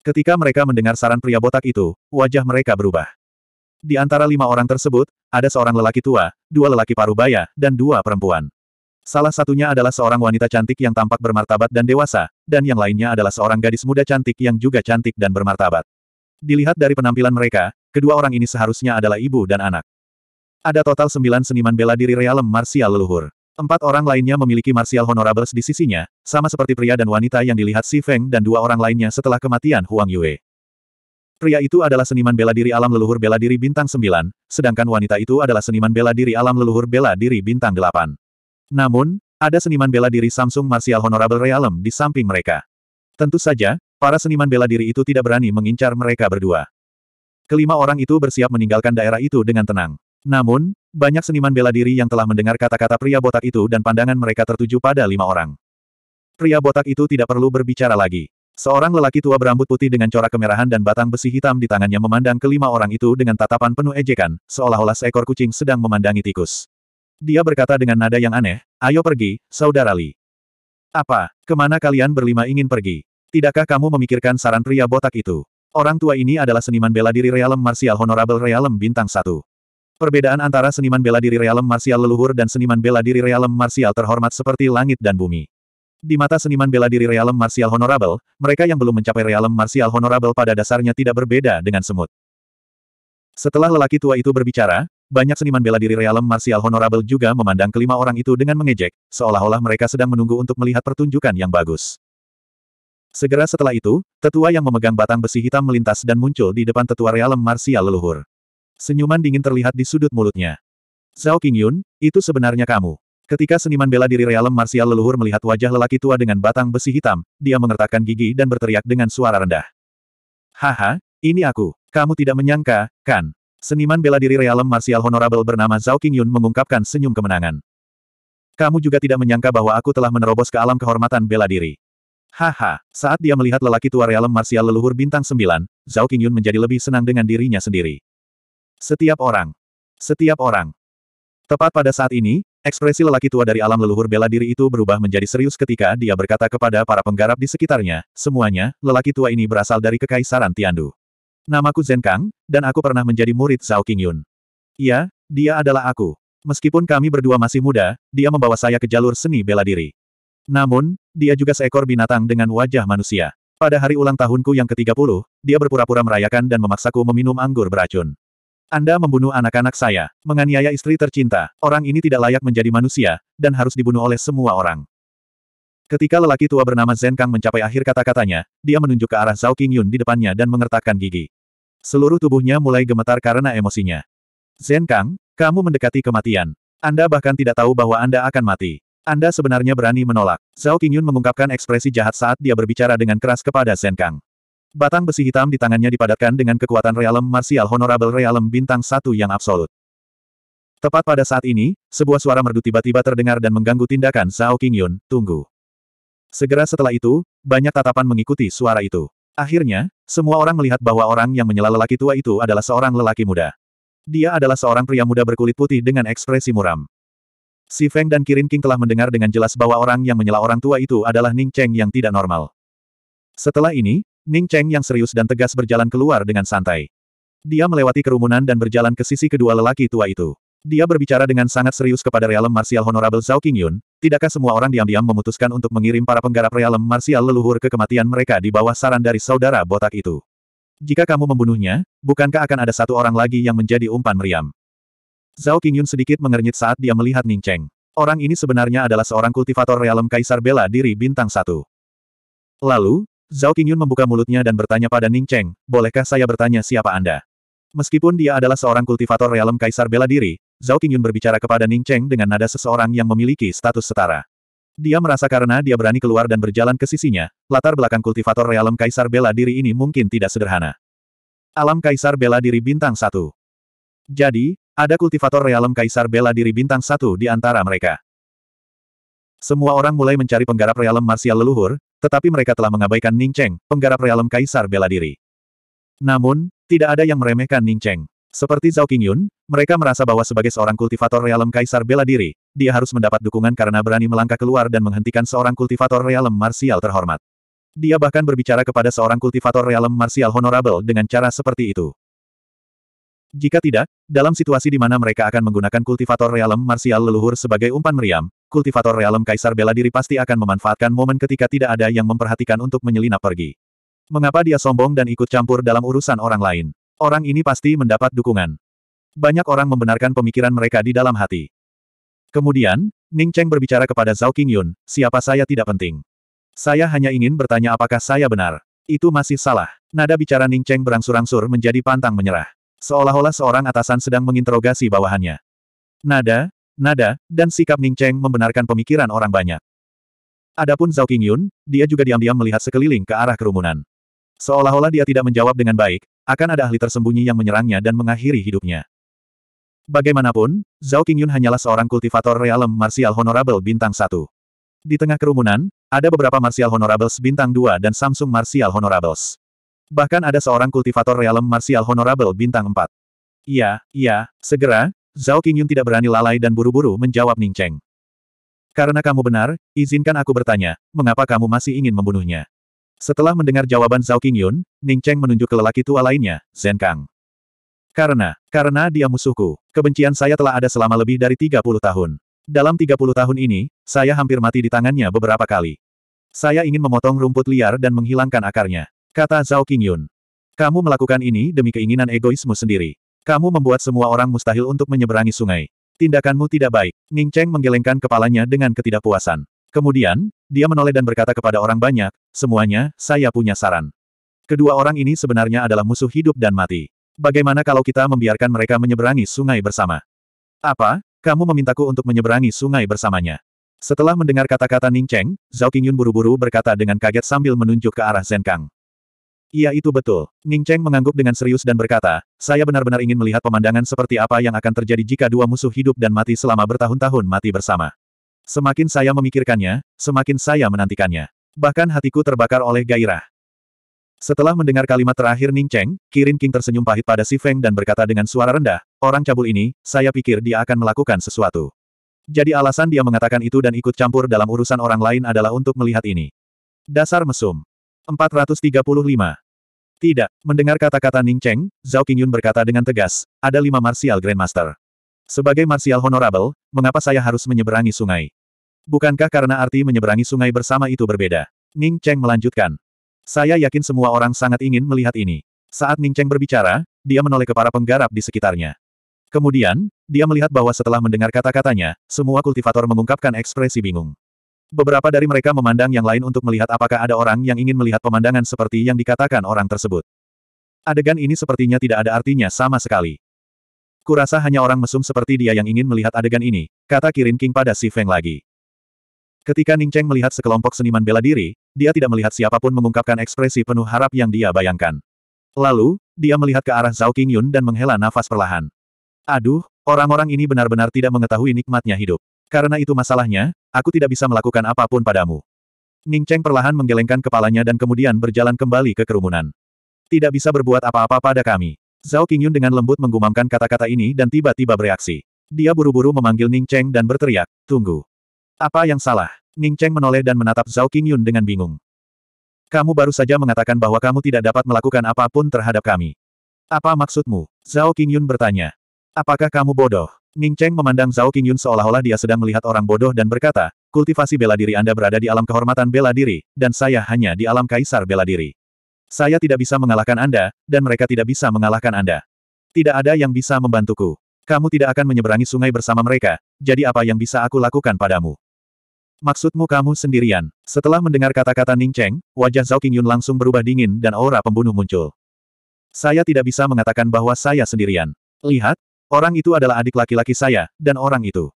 Ketika mereka mendengar saran pria botak itu, wajah mereka berubah. Di antara lima orang tersebut, ada seorang lelaki tua, dua lelaki parubaya, dan dua perempuan. Salah satunya adalah seorang wanita cantik yang tampak bermartabat dan dewasa, dan yang lainnya adalah seorang gadis muda cantik yang juga cantik dan bermartabat. Dilihat dari penampilan mereka, kedua orang ini seharusnya adalah ibu dan anak. Ada total sembilan seniman bela diri realem marsial leluhur. Empat orang lainnya memiliki martial honorables di sisinya, sama seperti pria dan wanita yang dilihat Si Feng dan dua orang lainnya setelah kematian Huang Yue. Pria itu adalah seniman bela diri alam leluhur bela diri bintang 9, sedangkan wanita itu adalah seniman bela diri alam leluhur bela diri bintang 8. Namun, ada seniman bela diri Samsung Martial Honorable Realm di samping mereka. Tentu saja, para seniman bela diri itu tidak berani mengincar mereka berdua. Kelima orang itu bersiap meninggalkan daerah itu dengan tenang. Namun, banyak seniman bela diri yang telah mendengar kata-kata pria botak itu dan pandangan mereka tertuju pada lima orang. Pria botak itu tidak perlu berbicara lagi. Seorang lelaki tua berambut putih dengan corak kemerahan dan batang besi hitam di tangannya memandang kelima orang itu dengan tatapan penuh ejekan, seolah-olah seekor kucing sedang memandangi tikus. Dia berkata dengan nada yang aneh, ayo pergi, saudara Li. Apa, kemana kalian berlima ingin pergi? Tidakkah kamu memikirkan saran pria botak itu? Orang tua ini adalah seniman bela diri Realem Martial Honorable Realem Bintang 1. Perbedaan antara seniman bela diri realem marsial leluhur dan seniman bela diri realem marsial terhormat seperti langit dan bumi. Di mata seniman bela diri realem marsial honorable, mereka yang belum mencapai realem marsial honorable pada dasarnya tidak berbeda dengan semut. Setelah lelaki tua itu berbicara, banyak seniman bela diri realem marsial honorable juga memandang kelima orang itu dengan mengejek, seolah-olah mereka sedang menunggu untuk melihat pertunjukan yang bagus. Segera setelah itu, tetua yang memegang batang besi hitam melintas dan muncul di depan tetua realem marsial leluhur. Senyuman dingin terlihat di sudut mulutnya. Zhao Qingyun, itu sebenarnya kamu. Ketika seniman bela diri realem marsial leluhur melihat wajah lelaki tua dengan batang besi hitam, dia mengertakkan gigi dan berteriak dengan suara rendah. Haha, ini aku. Kamu tidak menyangka, kan? Seniman bela diri realem marsial honorable bernama Zhao Qingyun mengungkapkan senyum kemenangan. Kamu juga tidak menyangka bahwa aku telah menerobos ke alam kehormatan bela diri. Haha, saat dia melihat lelaki tua realem marsial leluhur bintang 9, Zhao Qingyun menjadi lebih senang dengan dirinya sendiri. Setiap orang. Setiap orang. Tepat pada saat ini, ekspresi lelaki tua dari alam leluhur bela diri itu berubah menjadi serius ketika dia berkata kepada para penggarap di sekitarnya, semuanya, lelaki tua ini berasal dari Kekaisaran Tiandu. Namaku Zen Kang, dan aku pernah menjadi murid Zhao Qingyun. Iya, dia adalah aku. Meskipun kami berdua masih muda, dia membawa saya ke jalur seni bela diri. Namun, dia juga seekor binatang dengan wajah manusia. Pada hari ulang tahunku yang ke-30, dia berpura-pura merayakan dan memaksaku meminum anggur beracun. Anda membunuh anak-anak saya, menganiaya istri tercinta, orang ini tidak layak menjadi manusia, dan harus dibunuh oleh semua orang. Ketika lelaki tua bernama Zen Kang mencapai akhir kata-katanya, dia menunjuk ke arah Zhao Qingyun di depannya dan mengertakkan gigi. Seluruh tubuhnya mulai gemetar karena emosinya. Zen Kang, kamu mendekati kematian. Anda bahkan tidak tahu bahwa Anda akan mati. Anda sebenarnya berani menolak. Zhao Qingyun mengungkapkan ekspresi jahat saat dia berbicara dengan keras kepada Zen Kang. Batang besi hitam di tangannya dipadatkan dengan kekuatan realem marsial honorable realem bintang satu yang absolut. Tepat pada saat ini, sebuah suara merdu tiba-tiba terdengar dan mengganggu tindakan Zhao Qingyun, tunggu. Segera setelah itu, banyak tatapan mengikuti suara itu. Akhirnya, semua orang melihat bahwa orang yang menyela lelaki tua itu adalah seorang lelaki muda. Dia adalah seorang pria muda berkulit putih dengan ekspresi muram. Si Feng dan Kirin King telah mendengar dengan jelas bahwa orang yang menyela orang tua itu adalah Ning Cheng yang tidak normal. Setelah ini, Ning Cheng yang serius dan tegas berjalan keluar dengan santai. Dia melewati kerumunan dan berjalan ke sisi kedua lelaki tua itu. Dia berbicara dengan sangat serius kepada realem Martial honorable Zhao Qingyun, tidakkah semua orang diam-diam memutuskan untuk mengirim para penggarap realem Martial leluhur ke kematian mereka di bawah saran dari saudara botak itu? Jika kamu membunuhnya, bukankah akan ada satu orang lagi yang menjadi umpan meriam? Zhao Qingyun sedikit mengernyit saat dia melihat Ning Cheng. Orang ini sebenarnya adalah seorang kultivator realem kaisar bela diri bintang satu. Lalu, Zhao Qingyun membuka mulutnya dan bertanya pada Ning Cheng, bolehkah saya bertanya siapa Anda? Meskipun dia adalah seorang kultivator realem kaisar bela diri, Zhao Qingyun berbicara kepada Ning Cheng dengan nada seseorang yang memiliki status setara. Dia merasa karena dia berani keluar dan berjalan ke sisinya, latar belakang kultivator realem kaisar bela diri ini mungkin tidak sederhana. Alam kaisar bela diri bintang satu. Jadi, ada kultivator realem kaisar bela diri bintang satu di antara mereka. Semua orang mulai mencari penggarap realem marsial leluhur, tetapi mereka telah mengabaikan Ning Cheng, penggarap realem Kaisar bela diri. Namun, tidak ada yang meremehkan Ning Cheng. Seperti Zhao Qingyun, mereka merasa bahwa sebagai seorang kultivator realem kaisar bela diri, dia harus mendapat dukungan karena berani melangkah keluar dan menghentikan seorang kultivator realem marsial terhormat. Dia bahkan berbicara kepada seorang kultivator realem marsial honorable dengan cara seperti itu. Jika tidak, dalam situasi di mana mereka akan menggunakan kultivator realem marsial leluhur sebagai umpan meriam, kultivator realem kaisar bela diri pasti akan memanfaatkan momen ketika tidak ada yang memperhatikan untuk menyelinap pergi. Mengapa dia sombong dan ikut campur dalam urusan orang lain? Orang ini pasti mendapat dukungan. Banyak orang membenarkan pemikiran mereka di dalam hati. Kemudian, Ning Cheng berbicara kepada Zhao Qingyun, siapa saya tidak penting. Saya hanya ingin bertanya apakah saya benar. Itu masih salah. Nada bicara Ning Cheng berangsur-angsur menjadi pantang menyerah seolah-olah seorang atasan sedang menginterogasi bawahannya. Nada, nada, dan sikap Ning Cheng membenarkan pemikiran orang banyak. Adapun Zhao Qingyun, dia juga diam-diam melihat sekeliling ke arah kerumunan. Seolah-olah dia tidak menjawab dengan baik, akan ada ahli tersembunyi yang menyerangnya dan mengakhiri hidupnya. Bagaimanapun, Zhao Qingyun hanyalah seorang kultivator realem martial honorable bintang 1. Di tengah kerumunan, ada beberapa martial honorables bintang 2 dan Samsung martial honorables. Bahkan ada seorang kultivator realem martial honorable bintang 4. Iya, iya, segera, Zhao Qingyun tidak berani lalai dan buru-buru menjawab Ning Cheng. Karena kamu benar, izinkan aku bertanya, mengapa kamu masih ingin membunuhnya? Setelah mendengar jawaban Zhao Qingyun, Ning Cheng menunjuk ke lelaki tua lainnya, Zhen Kang. Karena, karena dia musuhku, kebencian saya telah ada selama lebih dari 30 tahun. Dalam 30 tahun ini, saya hampir mati di tangannya beberapa kali. Saya ingin memotong rumput liar dan menghilangkan akarnya. Kata Zhao Qingyun. Kamu melakukan ini demi keinginan egoismu sendiri. Kamu membuat semua orang mustahil untuk menyeberangi sungai. Tindakanmu tidak baik. Ning Cheng menggelengkan kepalanya dengan ketidakpuasan. Kemudian, dia menoleh dan berkata kepada orang banyak, semuanya, saya punya saran. Kedua orang ini sebenarnya adalah musuh hidup dan mati. Bagaimana kalau kita membiarkan mereka menyeberangi sungai bersama? Apa? Kamu memintaku untuk menyeberangi sungai bersamanya. Setelah mendengar kata-kata Ning Cheng, Zhao Qingyun buru-buru berkata dengan kaget sambil menunjuk ke arah Zhen Kang. Iya itu betul. Ning Cheng mengangguk dengan serius dan berkata, saya benar-benar ingin melihat pemandangan seperti apa yang akan terjadi jika dua musuh hidup dan mati selama bertahun-tahun mati bersama. Semakin saya memikirkannya, semakin saya menantikannya. Bahkan hatiku terbakar oleh gairah. Setelah mendengar kalimat terakhir Ning Cheng, Kirin King tersenyum pahit pada Si Feng dan berkata dengan suara rendah, orang cabul ini, saya pikir dia akan melakukan sesuatu. Jadi alasan dia mengatakan itu dan ikut campur dalam urusan orang lain adalah untuk melihat ini. Dasar mesum. 435. Tidak, mendengar kata-kata Ning Cheng, Zhao Qingyun berkata dengan tegas, ada lima martial grandmaster. Sebagai martial honorable, mengapa saya harus menyeberangi sungai? Bukankah karena arti menyeberangi sungai bersama itu berbeda? Ning Cheng melanjutkan. Saya yakin semua orang sangat ingin melihat ini. Saat Ning Cheng berbicara, dia menoleh ke para penggarap di sekitarnya. Kemudian, dia melihat bahwa setelah mendengar kata-katanya, semua kultivator mengungkapkan ekspresi bingung. Beberapa dari mereka memandang yang lain untuk melihat apakah ada orang yang ingin melihat pemandangan seperti yang dikatakan orang tersebut. Adegan ini sepertinya tidak ada artinya sama sekali. Kurasa hanya orang mesum seperti dia yang ingin melihat adegan ini, kata Kirin King pada Si Feng lagi. Ketika Ning Cheng melihat sekelompok seniman bela diri, dia tidak melihat siapapun mengungkapkan ekspresi penuh harap yang dia bayangkan. Lalu, dia melihat ke arah Zhao Qingyun dan menghela nafas perlahan. Aduh, orang-orang ini benar-benar tidak mengetahui nikmatnya hidup. Karena itu masalahnya, aku tidak bisa melakukan apapun padamu. Ning Cheng perlahan menggelengkan kepalanya dan kemudian berjalan kembali ke kerumunan. Tidak bisa berbuat apa-apa pada kami. Zhao Qingyun dengan lembut menggumamkan kata-kata ini dan tiba-tiba bereaksi. Dia buru-buru memanggil Ning Cheng dan berteriak, tunggu. Apa yang salah? Ning Cheng menoleh dan menatap Zhao Qingyun dengan bingung. Kamu baru saja mengatakan bahwa kamu tidak dapat melakukan apapun terhadap kami. Apa maksudmu? Zhao Qingyun bertanya. Apakah kamu bodoh? Ning Cheng memandang Zhao Qingyun seolah-olah dia sedang melihat orang bodoh dan berkata, kultivasi bela diri Anda berada di alam kehormatan bela diri, dan saya hanya di alam kaisar bela diri. Saya tidak bisa mengalahkan Anda, dan mereka tidak bisa mengalahkan Anda. Tidak ada yang bisa membantuku. Kamu tidak akan menyeberangi sungai bersama mereka, jadi apa yang bisa aku lakukan padamu? Maksudmu kamu sendirian? Setelah mendengar kata-kata Ning Cheng, wajah Zhao Qingyun langsung berubah dingin dan aura pembunuh muncul. Saya tidak bisa mengatakan bahwa saya sendirian. Lihat, Orang itu adalah adik laki-laki saya, dan orang itu.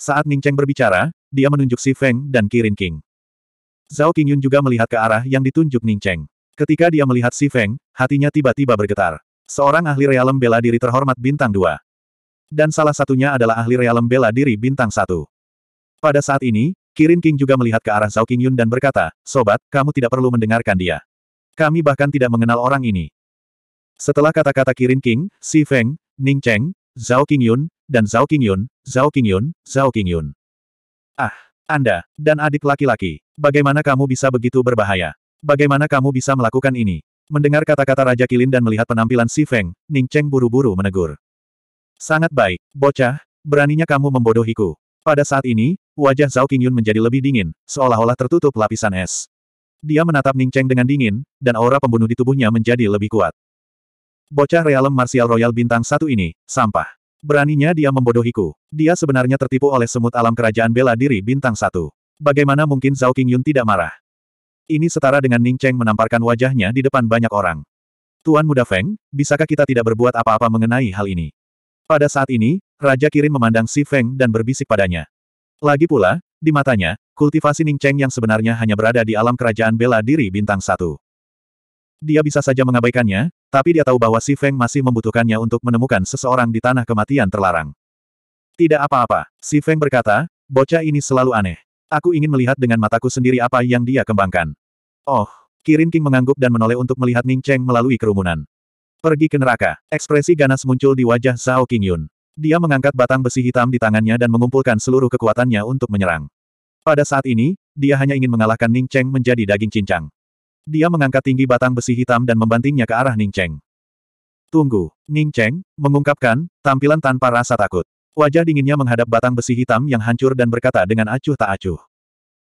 Saat Ning Cheng berbicara, dia menunjuk Si Feng dan Kirin King. Zhao Qingyun juga melihat ke arah yang ditunjuk Ning Cheng. Ketika dia melihat Si Feng, hatinya tiba-tiba bergetar. Seorang ahli realem bela diri terhormat bintang 2. Dan salah satunya adalah ahli realem bela diri bintang 1. Pada saat ini, Kirin King juga melihat ke arah Zhao Qingyun dan berkata, Sobat, kamu tidak perlu mendengarkan dia. Kami bahkan tidak mengenal orang ini. Setelah kata-kata Kirin King, Si Feng, Ning Cheng, Zhao Qingyun, dan Zhao Qingyun, Zhao Qingyun, Zhao Qingyun. Ah, Anda, dan adik laki-laki, bagaimana kamu bisa begitu berbahaya? Bagaimana kamu bisa melakukan ini? Mendengar kata-kata Raja Kilin dan melihat penampilan Si Feng, Ning Cheng buru-buru menegur. Sangat baik, bocah, beraninya kamu membodohiku. Pada saat ini, wajah Zhao Qingyun menjadi lebih dingin, seolah-olah tertutup lapisan es. Dia menatap Ning Cheng dengan dingin, dan aura pembunuh di tubuhnya menjadi lebih kuat. Bocah realem marsial royal bintang satu ini, sampah. Beraninya dia membodohiku. Dia sebenarnya tertipu oleh semut alam kerajaan bela diri bintang satu. Bagaimana mungkin Zhao Qingyun tidak marah? Ini setara dengan Ning Cheng menamparkan wajahnya di depan banyak orang. Tuan Muda Feng, bisakah kita tidak berbuat apa-apa mengenai hal ini? Pada saat ini, Raja Kirin memandang Si Feng dan berbisik padanya. Lagi pula, di matanya, kultivasi Ning Cheng yang sebenarnya hanya berada di alam kerajaan bela diri bintang satu. Dia bisa saja mengabaikannya, tapi dia tahu bahwa Si Feng masih membutuhkannya untuk menemukan seseorang di tanah kematian terlarang. Tidak apa-apa, Si Feng berkata, bocah ini selalu aneh. Aku ingin melihat dengan mataku sendiri apa yang dia kembangkan. Oh, Kirin King mengangguk dan menoleh untuk melihat Ning Cheng melalui kerumunan. Pergi ke neraka, ekspresi ganas muncul di wajah Zhao Qingyun. Dia mengangkat batang besi hitam di tangannya dan mengumpulkan seluruh kekuatannya untuk menyerang. Pada saat ini, dia hanya ingin mengalahkan Ning Cheng menjadi daging cincang. Dia mengangkat tinggi batang besi hitam dan membantingnya ke arah Ning Cheng. Tunggu, Ning Cheng, mengungkapkan, tampilan tanpa rasa takut. Wajah dinginnya menghadap batang besi hitam yang hancur dan berkata dengan acuh tak acuh.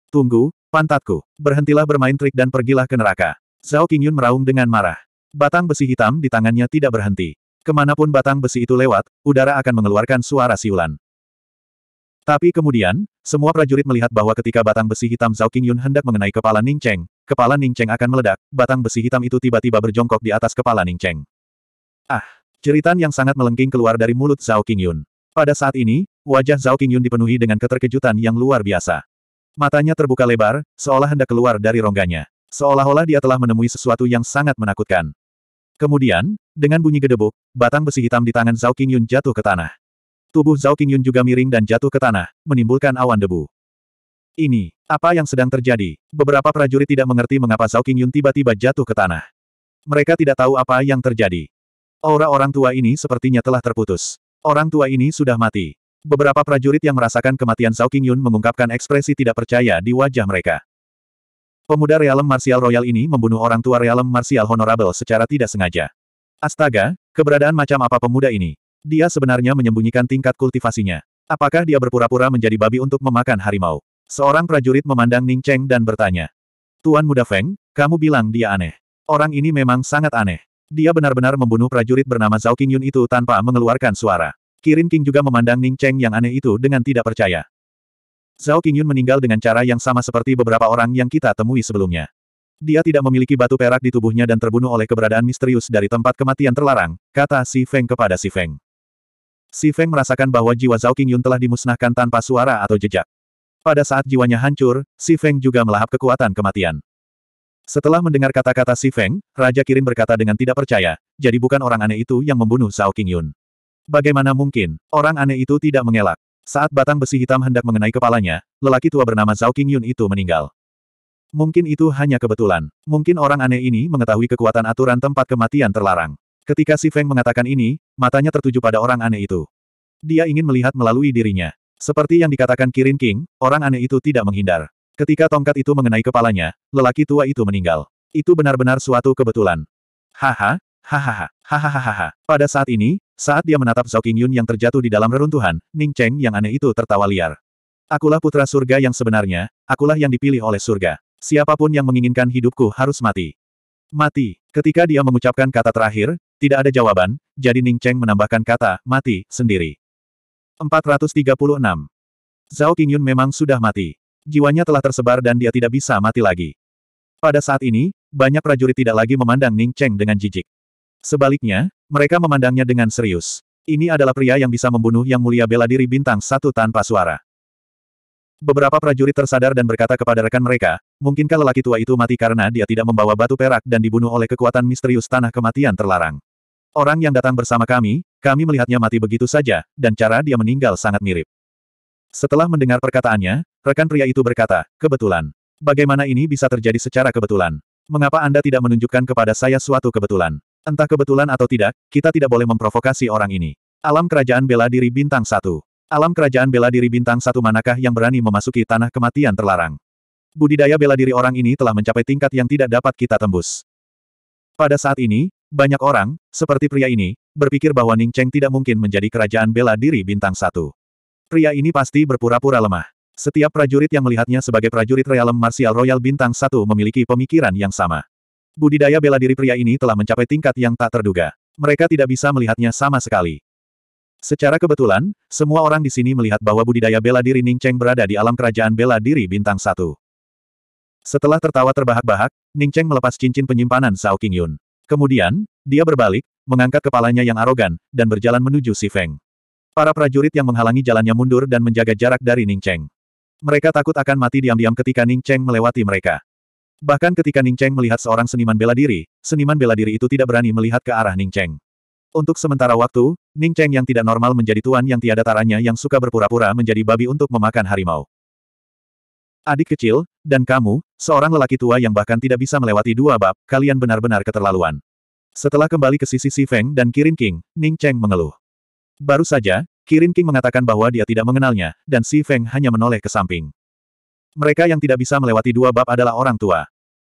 Tunggu, pantatku, berhentilah bermain trik dan pergilah ke neraka. Zhao Qingyun meraung dengan marah. Batang besi hitam di tangannya tidak berhenti. Kemanapun batang besi itu lewat, udara akan mengeluarkan suara siulan. Tapi kemudian, semua prajurit melihat bahwa ketika batang besi hitam Zhao Qingyun hendak mengenai kepala Ning Cheng, Kepala Ning Cheng akan meledak, batang besi hitam itu tiba-tiba berjongkok di atas kepala Ning Cheng. Ah! Ceritan yang sangat melengking keluar dari mulut Zhao Qingyun. Pada saat ini, wajah Zhao Qingyun dipenuhi dengan keterkejutan yang luar biasa. Matanya terbuka lebar, seolah hendak keluar dari rongganya. Seolah-olah dia telah menemui sesuatu yang sangat menakutkan. Kemudian, dengan bunyi gedebuk, batang besi hitam di tangan Zhao Qingyun jatuh ke tanah. Tubuh Zhao Qingyun juga miring dan jatuh ke tanah, menimbulkan awan debu. Ini, apa yang sedang terjadi? Beberapa prajurit tidak mengerti mengapa Zhao Qingyun tiba-tiba jatuh ke tanah. Mereka tidak tahu apa yang terjadi. Aura orang tua ini sepertinya telah terputus. Orang tua ini sudah mati. Beberapa prajurit yang merasakan kematian Zhao Qingyun mengungkapkan ekspresi tidak percaya di wajah mereka. Pemuda realem Martial royal ini membunuh orang tua realem Martial honorable secara tidak sengaja. Astaga, keberadaan macam apa pemuda ini? Dia sebenarnya menyembunyikan tingkat kultivasinya. Apakah dia berpura-pura menjadi babi untuk memakan harimau? Seorang prajurit memandang Ning Cheng dan bertanya. Tuan Muda Feng, kamu bilang dia aneh. Orang ini memang sangat aneh. Dia benar-benar membunuh prajurit bernama Zhao Qingyun itu tanpa mengeluarkan suara. Kirin King juga memandang Ning Cheng yang aneh itu dengan tidak percaya. Zhao Qingyun meninggal dengan cara yang sama seperti beberapa orang yang kita temui sebelumnya. Dia tidak memiliki batu perak di tubuhnya dan terbunuh oleh keberadaan misterius dari tempat kematian terlarang, kata Si Feng kepada Si Feng. Si Feng merasakan bahwa jiwa Zhao Qingyun telah dimusnahkan tanpa suara atau jejak. Pada saat jiwanya hancur, Si Feng juga melahap kekuatan kematian. Setelah mendengar kata-kata Si Feng, Raja Kirin berkata dengan tidak percaya, jadi bukan orang aneh itu yang membunuh Zhao Qingyun. Bagaimana mungkin, orang aneh itu tidak mengelak. Saat batang besi hitam hendak mengenai kepalanya, lelaki tua bernama Zhao Qingyun itu meninggal. Mungkin itu hanya kebetulan. Mungkin orang aneh ini mengetahui kekuatan aturan tempat kematian terlarang. Ketika Si Feng mengatakan ini, matanya tertuju pada orang aneh itu. Dia ingin melihat melalui dirinya. Seperti yang dikatakan Kirin King, orang aneh itu tidak menghindar. Ketika tongkat itu mengenai kepalanya, lelaki tua itu meninggal. Itu benar-benar suatu kebetulan. Haha, hahaha, hahaha. Pada saat ini, saat dia menatap Zhao Qingyun yang terjatuh di dalam reruntuhan, Ning Cheng yang aneh itu tertawa liar. Akulah putra surga yang sebenarnya, akulah yang dipilih oleh surga. Siapapun yang menginginkan hidupku harus mati. Mati. Ketika dia mengucapkan kata terakhir, tidak ada jawaban, jadi Ning Cheng menambahkan kata, mati, sendiri. 436. Zhao Qingyun memang sudah mati. Jiwanya telah tersebar dan dia tidak bisa mati lagi. Pada saat ini, banyak prajurit tidak lagi memandang Ning Cheng dengan jijik. Sebaliknya, mereka memandangnya dengan serius. Ini adalah pria yang bisa membunuh yang mulia bela diri bintang satu tanpa suara. Beberapa prajurit tersadar dan berkata kepada rekan mereka, mungkinkah lelaki tua itu mati karena dia tidak membawa batu perak dan dibunuh oleh kekuatan misterius tanah kematian terlarang. Orang yang datang bersama kami, kami melihatnya mati begitu saja, dan cara dia meninggal sangat mirip. Setelah mendengar perkataannya, rekan pria itu berkata, kebetulan. Bagaimana ini bisa terjadi secara kebetulan? Mengapa Anda tidak menunjukkan kepada saya suatu kebetulan? Entah kebetulan atau tidak, kita tidak boleh memprovokasi orang ini. Alam Kerajaan Bela Diri Bintang satu, Alam Kerajaan Bela Diri Bintang satu manakah yang berani memasuki tanah kematian terlarang? Budidaya bela diri orang ini telah mencapai tingkat yang tidak dapat kita tembus. Pada saat ini, banyak orang, seperti pria ini, berpikir bahwa Ning Cheng tidak mungkin menjadi kerajaan bela diri bintang satu. Pria ini pasti berpura-pura lemah. Setiap prajurit yang melihatnya sebagai prajurit realem martial royal bintang satu memiliki pemikiran yang sama. Budidaya bela diri pria ini telah mencapai tingkat yang tak terduga. Mereka tidak bisa melihatnya sama sekali. Secara kebetulan, semua orang di sini melihat bahwa budidaya bela diri Ning Cheng berada di alam kerajaan bela diri bintang satu. Setelah tertawa terbahak-bahak, Ning Cheng melepas cincin penyimpanan Zhao Qingyun. Kemudian, dia berbalik, mengangkat kepalanya yang arogan, dan berjalan menuju Si Feng. Para prajurit yang menghalangi jalannya mundur dan menjaga jarak dari Ning Cheng. Mereka takut akan mati diam-diam ketika Ning Cheng melewati mereka. Bahkan ketika Ning Cheng melihat seorang seniman bela diri, seniman bela diri itu tidak berani melihat ke arah Ning Cheng. Untuk sementara waktu, Ning Cheng yang tidak normal menjadi tuan yang tiada taranya yang suka berpura-pura menjadi babi untuk memakan harimau adik kecil, dan kamu, seorang lelaki tua yang bahkan tidak bisa melewati dua bab, kalian benar-benar keterlaluan. Setelah kembali ke sisi Si Feng dan Kirin King, Ning Cheng mengeluh. Baru saja, Kirin King mengatakan bahwa dia tidak mengenalnya, dan Si Feng hanya menoleh ke samping. Mereka yang tidak bisa melewati dua bab adalah orang tua.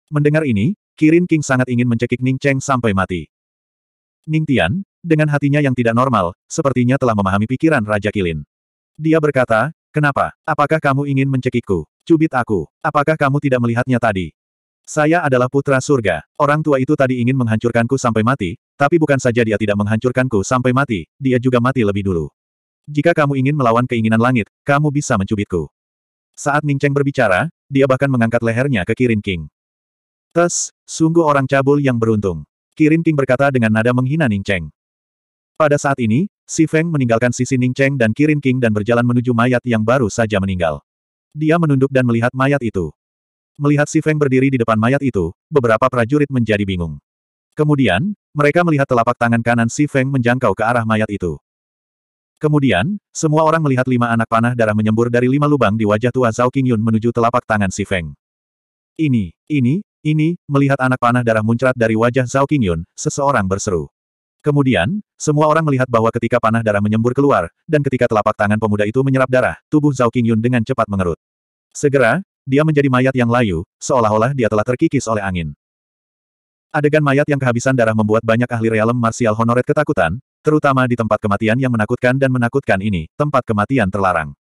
Mendengar ini, Kirin King sangat ingin mencekik Ning Cheng sampai mati. Ning Tian, dengan hatinya yang tidak normal, sepertinya telah memahami pikiran Raja Kilin. Dia berkata, Kenapa? Apakah kamu ingin mencekikku? Cubit aku. Apakah kamu tidak melihatnya tadi? Saya adalah putra surga. Orang tua itu tadi ingin menghancurkanku sampai mati, tapi bukan saja dia tidak menghancurkanku sampai mati, dia juga mati lebih dulu. Jika kamu ingin melawan keinginan langit, kamu bisa mencubitku. Saat Ning Cheng berbicara, dia bahkan mengangkat lehernya ke Kirin King. Tes, sungguh orang cabul yang beruntung. Kirin King berkata dengan nada menghina Ning Cheng. Pada saat ini, Si Feng meninggalkan sisi Ning Cheng dan Kirin King dan berjalan menuju mayat yang baru saja meninggal. Dia menunduk dan melihat mayat itu. Melihat Si Feng berdiri di depan mayat itu, beberapa prajurit menjadi bingung. Kemudian, mereka melihat telapak tangan kanan Si Feng menjangkau ke arah mayat itu. Kemudian, semua orang melihat lima anak panah darah menyembur dari lima lubang di wajah tua Zhao Qingyun menuju telapak tangan Si Feng. Ini, ini, ini, melihat anak panah darah muncrat dari wajah Zhao Qingyun, seseorang berseru. Kemudian, semua orang melihat bahwa ketika panah darah menyembur keluar, dan ketika telapak tangan pemuda itu menyerap darah, tubuh Zhao Qingyun dengan cepat mengerut. Segera, dia menjadi mayat yang layu, seolah-olah dia telah terkikis oleh angin. Adegan mayat yang kehabisan darah membuat banyak ahli realem martial honoret ketakutan, terutama di tempat kematian yang menakutkan dan menakutkan ini, tempat kematian terlarang.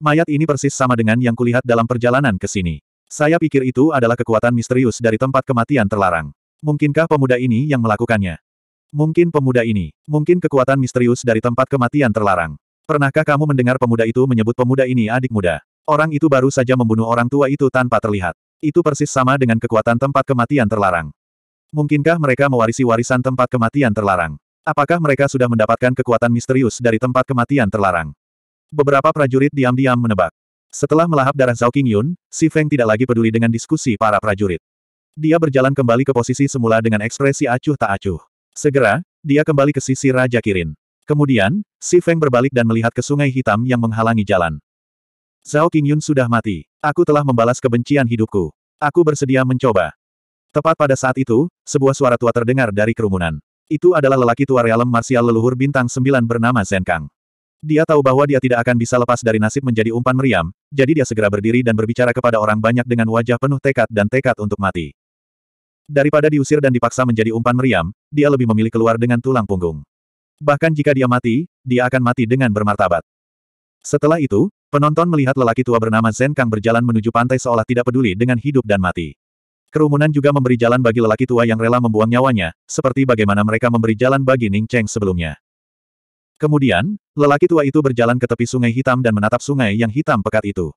Mayat ini persis sama dengan yang kulihat dalam perjalanan ke sini. Saya pikir itu adalah kekuatan misterius dari tempat kematian terlarang. Mungkinkah pemuda ini yang melakukannya? Mungkin pemuda ini, mungkin kekuatan misterius dari tempat kematian terlarang. Pernahkah kamu mendengar pemuda itu menyebut pemuda ini adik muda? Orang itu baru saja membunuh orang tua itu tanpa terlihat. Itu persis sama dengan kekuatan tempat kematian terlarang. Mungkinkah mereka mewarisi warisan tempat kematian terlarang? Apakah mereka sudah mendapatkan kekuatan misterius dari tempat kematian terlarang? Beberapa prajurit diam-diam menebak. Setelah melahap darah Zhao Qingyun, Si Feng tidak lagi peduli dengan diskusi para prajurit. Dia berjalan kembali ke posisi semula dengan ekspresi acuh tak acuh. Segera, dia kembali ke sisi Raja Kirin. Kemudian, Si Feng berbalik dan melihat ke sungai hitam yang menghalangi jalan. Zhao Qingyun sudah mati. Aku telah membalas kebencian hidupku. Aku bersedia mencoba. Tepat pada saat itu, sebuah suara tua terdengar dari kerumunan. Itu adalah lelaki tua realem marsial leluhur bintang sembilan bernama Zen Kang. Dia tahu bahwa dia tidak akan bisa lepas dari nasib menjadi umpan meriam, jadi dia segera berdiri dan berbicara kepada orang banyak dengan wajah penuh tekad dan tekad untuk mati. Daripada diusir dan dipaksa menjadi umpan meriam, dia lebih memilih keluar dengan tulang punggung. Bahkan jika dia mati, dia akan mati dengan bermartabat. Setelah itu, penonton melihat lelaki tua bernama Zen Kang berjalan menuju pantai seolah tidak peduli dengan hidup dan mati. Kerumunan juga memberi jalan bagi lelaki tua yang rela membuang nyawanya, seperti bagaimana mereka memberi jalan bagi Ning Cheng sebelumnya. Kemudian, lelaki tua itu berjalan ke tepi sungai hitam dan menatap sungai yang hitam pekat itu.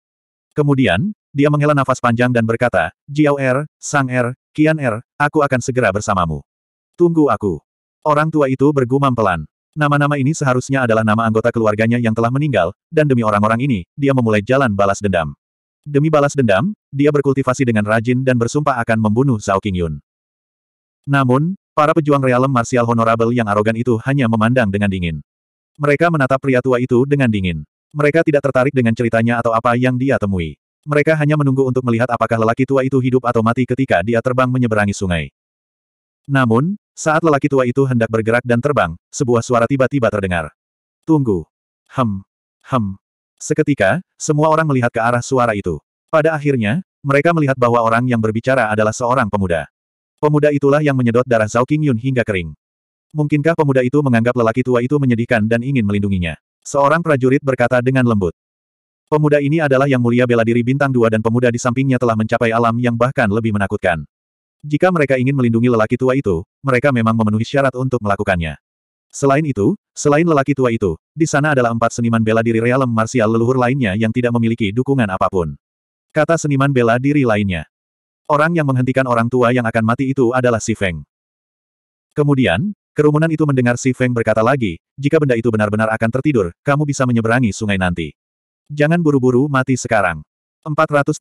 Kemudian, dia menghela nafas panjang dan berkata, Jiao Er, Sang Er, Kian Er, aku akan segera bersamamu. Tunggu aku. Orang tua itu bergumam pelan. Nama-nama ini seharusnya adalah nama anggota keluarganya yang telah meninggal, dan demi orang-orang ini, dia memulai jalan balas dendam. Demi balas dendam, dia berkultivasi dengan rajin dan bersumpah akan membunuh Zhao Qingyun. Namun, para pejuang realem martial honorable yang arogan itu hanya memandang dengan dingin. Mereka menatap pria tua itu dengan dingin. Mereka tidak tertarik dengan ceritanya atau apa yang dia temui. Mereka hanya menunggu untuk melihat apakah lelaki tua itu hidup atau mati ketika dia terbang menyeberangi sungai. Namun, saat lelaki tua itu hendak bergerak dan terbang, sebuah suara tiba-tiba terdengar. Tunggu. Hem. Hem. Seketika, semua orang melihat ke arah suara itu. Pada akhirnya, mereka melihat bahwa orang yang berbicara adalah seorang pemuda. Pemuda itulah yang menyedot darah Zhao Qingyun hingga kering. Mungkinkah pemuda itu menganggap lelaki tua itu menyedihkan dan ingin melindunginya? Seorang prajurit berkata dengan lembut. Pemuda ini adalah yang mulia bela diri bintang dua dan pemuda di sampingnya telah mencapai alam yang bahkan lebih menakutkan. Jika mereka ingin melindungi lelaki tua itu, mereka memang memenuhi syarat untuk melakukannya. Selain itu, selain lelaki tua itu, di sana adalah empat seniman bela diri realem marsial leluhur lainnya yang tidak memiliki dukungan apapun. Kata seniman bela diri lainnya. Orang yang menghentikan orang tua yang akan mati itu adalah Si Feng. Kemudian, kerumunan itu mendengar Si Feng berkata lagi, jika benda itu benar-benar akan tertidur, kamu bisa menyeberangi sungai nanti. Jangan buru-buru mati sekarang. 437.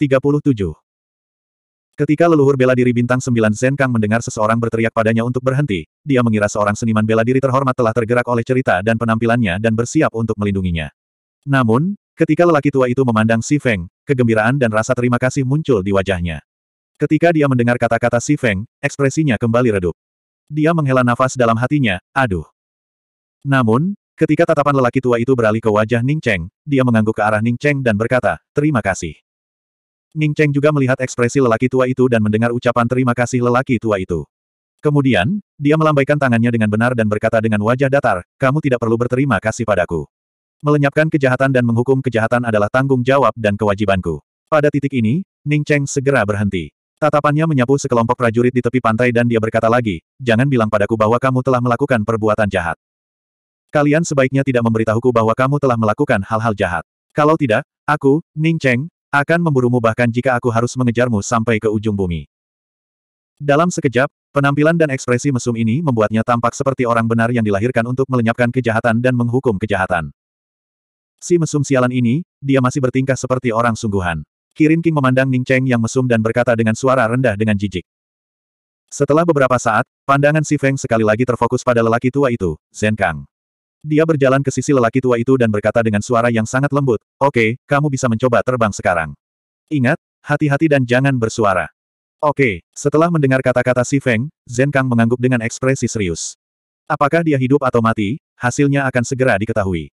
Ketika leluhur bela diri bintang 9 Zen Kang mendengar seseorang berteriak padanya untuk berhenti, dia mengira seorang seniman bela diri terhormat telah tergerak oleh cerita dan penampilannya dan bersiap untuk melindunginya. Namun, ketika lelaki tua itu memandang Si Feng, kegembiraan dan rasa terima kasih muncul di wajahnya. Ketika dia mendengar kata-kata Si Feng, ekspresinya kembali redup. Dia menghela nafas dalam hatinya, aduh. Namun, Ketika tatapan lelaki tua itu beralih ke wajah Ning Cheng, dia mengangguk ke arah Ning Cheng dan berkata, terima kasih. Ning Cheng juga melihat ekspresi lelaki tua itu dan mendengar ucapan terima kasih lelaki tua itu. Kemudian, dia melambaikan tangannya dengan benar dan berkata dengan wajah datar, kamu tidak perlu berterima kasih padaku. Melenyapkan kejahatan dan menghukum kejahatan adalah tanggung jawab dan kewajibanku. Pada titik ini, Ning Cheng segera berhenti. Tatapannya menyapu sekelompok prajurit di tepi pantai dan dia berkata lagi, jangan bilang padaku bahwa kamu telah melakukan perbuatan jahat. Kalian sebaiknya tidak memberitahuku bahwa kamu telah melakukan hal-hal jahat. Kalau tidak, aku, Ning Cheng, akan memburumu bahkan jika aku harus mengejarmu sampai ke ujung bumi. Dalam sekejap, penampilan dan ekspresi mesum ini membuatnya tampak seperti orang benar yang dilahirkan untuk melenyapkan kejahatan dan menghukum kejahatan. Si mesum sialan ini, dia masih bertingkah seperti orang sungguhan. Kirin King memandang Ning Cheng yang mesum dan berkata dengan suara rendah dengan jijik. Setelah beberapa saat, pandangan Si Feng sekali lagi terfokus pada lelaki tua itu, Zen Kang. Dia berjalan ke sisi lelaki tua itu dan berkata dengan suara yang sangat lembut, Oke, okay, kamu bisa mencoba terbang sekarang. Ingat, hati-hati dan jangan bersuara. Oke, okay, setelah mendengar kata-kata si Feng, Zen Kang mengangguk dengan ekspresi serius. Apakah dia hidup atau mati, hasilnya akan segera diketahui.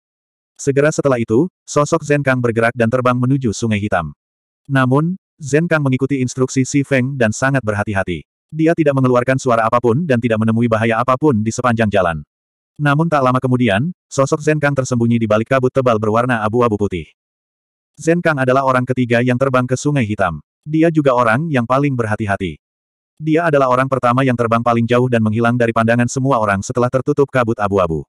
Segera setelah itu, sosok Zen Kang bergerak dan terbang menuju Sungai Hitam. Namun, Zen Kang mengikuti instruksi si Feng dan sangat berhati-hati. Dia tidak mengeluarkan suara apapun dan tidak menemui bahaya apapun di sepanjang jalan. Namun tak lama kemudian, sosok Zen Kang tersembunyi di balik kabut tebal berwarna abu-abu putih. Zen Kang adalah orang ketiga yang terbang ke Sungai Hitam. Dia juga orang yang paling berhati-hati. Dia adalah orang pertama yang terbang paling jauh dan menghilang dari pandangan semua orang setelah tertutup kabut abu-abu.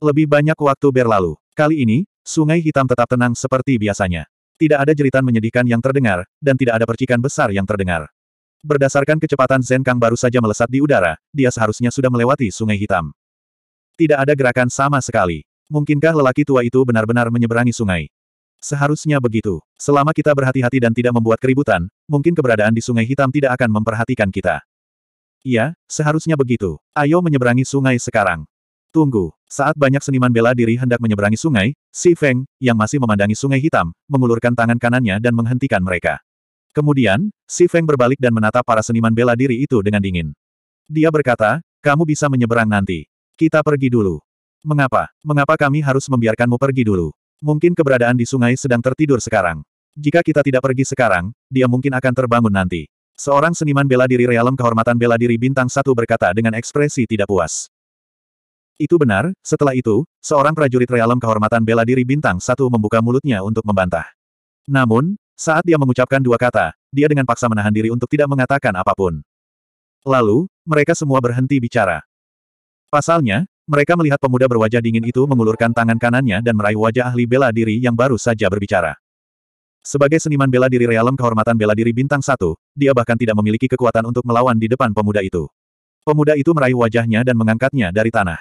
Lebih banyak waktu berlalu. Kali ini, sungai hitam tetap tenang seperti biasanya. Tidak ada jeritan menyedihkan yang terdengar, dan tidak ada percikan besar yang terdengar. Berdasarkan kecepatan Zen Kang baru saja melesat di udara, dia seharusnya sudah melewati sungai hitam. Tidak ada gerakan sama sekali. Mungkinkah lelaki tua itu benar-benar menyeberangi sungai? Seharusnya begitu. Selama kita berhati-hati dan tidak membuat keributan, mungkin keberadaan di sungai hitam tidak akan memperhatikan kita. Iya, seharusnya begitu. Ayo menyeberangi sungai sekarang. Tunggu, saat banyak seniman bela diri hendak menyeberangi sungai, Si Feng, yang masih memandangi sungai hitam, mengulurkan tangan kanannya dan menghentikan mereka. Kemudian, Si Feng berbalik dan menatap para seniman bela diri itu dengan dingin. Dia berkata, kamu bisa menyeberang nanti. Kita pergi dulu. Mengapa? Mengapa kami harus membiarkanmu pergi dulu? Mungkin keberadaan di sungai sedang tertidur sekarang. Jika kita tidak pergi sekarang, dia mungkin akan terbangun nanti. Seorang seniman bela diri realem kehormatan bela diri bintang satu berkata dengan ekspresi tidak puas. Itu benar, setelah itu, seorang prajurit realem kehormatan bela diri bintang satu membuka mulutnya untuk membantah. Namun, saat dia mengucapkan dua kata, dia dengan paksa menahan diri untuk tidak mengatakan apapun. Lalu, mereka semua berhenti bicara. Pasalnya, mereka melihat pemuda berwajah dingin itu mengulurkan tangan kanannya dan meraih wajah ahli bela diri yang baru saja berbicara. Sebagai seniman bela diri realem kehormatan bela diri bintang satu, dia bahkan tidak memiliki kekuatan untuk melawan di depan pemuda itu. Pemuda itu meraih wajahnya dan mengangkatnya dari tanah.